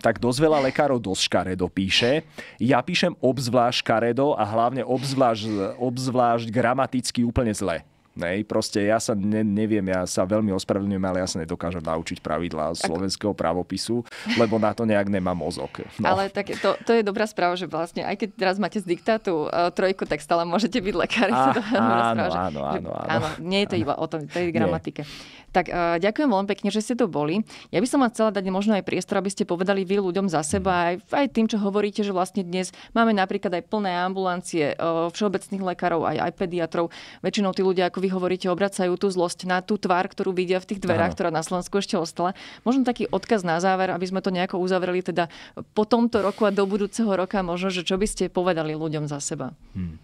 tak dosť veľa lekárov dosť škaredo píše. Ja píšem obzvlášť škaredo a hlavne obzvlášť, obzvlášť gramaticky úplne zle. Nej, proste ja sa ne, neviem, ja sa veľmi ospravedlňujem, ale ja sa nedokážem naučiť pravidlá slovenského právopisu, lebo na to nejak nemám mozog. No. Ale tak to, to je dobrá správa, že vlastne aj keď teraz máte z diktátu uh, trojku, tak stále môžete byť lekár. áno, správa, že, áno, áno, áno, áno. Nie je to iba o tom, to je gramatike. Nie. Tak e, ďakujem veľmi pekne, že ste to boli. Ja by som vám chcela dať možno aj priestor, aby ste povedali vy ľuďom za seba, mhm. aj, aj tým, čo hovoríte, že vlastne dnes máme napríklad aj plné ambulancie e, všeobecných lekárov, aj, aj pediatrov. Väčšinou tí ľudia ako vy hovoríte, obracajú tú zlosť na tú tvár, ktorú vidia v tých dverách, ano. ktorá na Slovensku ešte ostala. Možno taký odkaz na záver, aby sme to nejako uzavreli, teda po tomto roku a do budúceho roka možno, že čo by ste povedali ľuďom za seba? Hmm.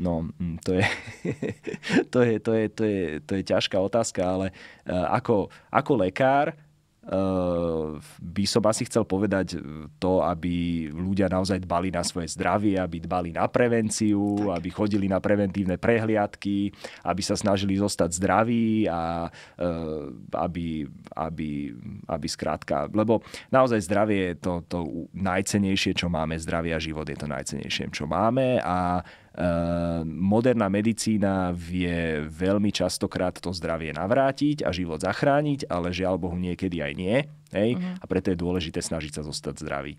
No, hm, to je, to, je, to, je, to, je, to je ťažká otázka, ale e, ako, ako lekár, Eh, by som asi chcel povedať eh, to, aby ľudia naozaj dbali na svoje zdravie, aby dbali na prevenciu, tak. aby chodili na preventívne prehliadky, aby sa snažili zostať zdraví a eh, aby, aby, aby skrátka, lebo naozaj zdravie je to, to najcenejšie, čo máme, zdravie a život je to najcenejšie, čo máme a Ehm, moderná medicína vie veľmi častokrát to zdravie navrátiť a život zachrániť, ale žiaľ Bohu niekedy aj nie. Hej? Uh-huh. A preto je dôležité snažiť sa zostať zdravý.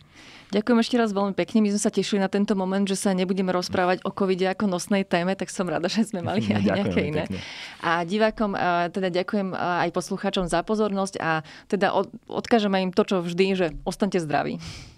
Ďakujem ešte raz veľmi pekne. My sme sa tešili na tento moment, že sa nebudeme rozprávať o covide ako nosnej téme, tak som rada, že sme mali aj nejaké iné. Pekne. A divákom e, teda ďakujem e, aj poslucháčom za pozornosť a teda odkážeme im to, čo vždy, že ostaňte zdraví.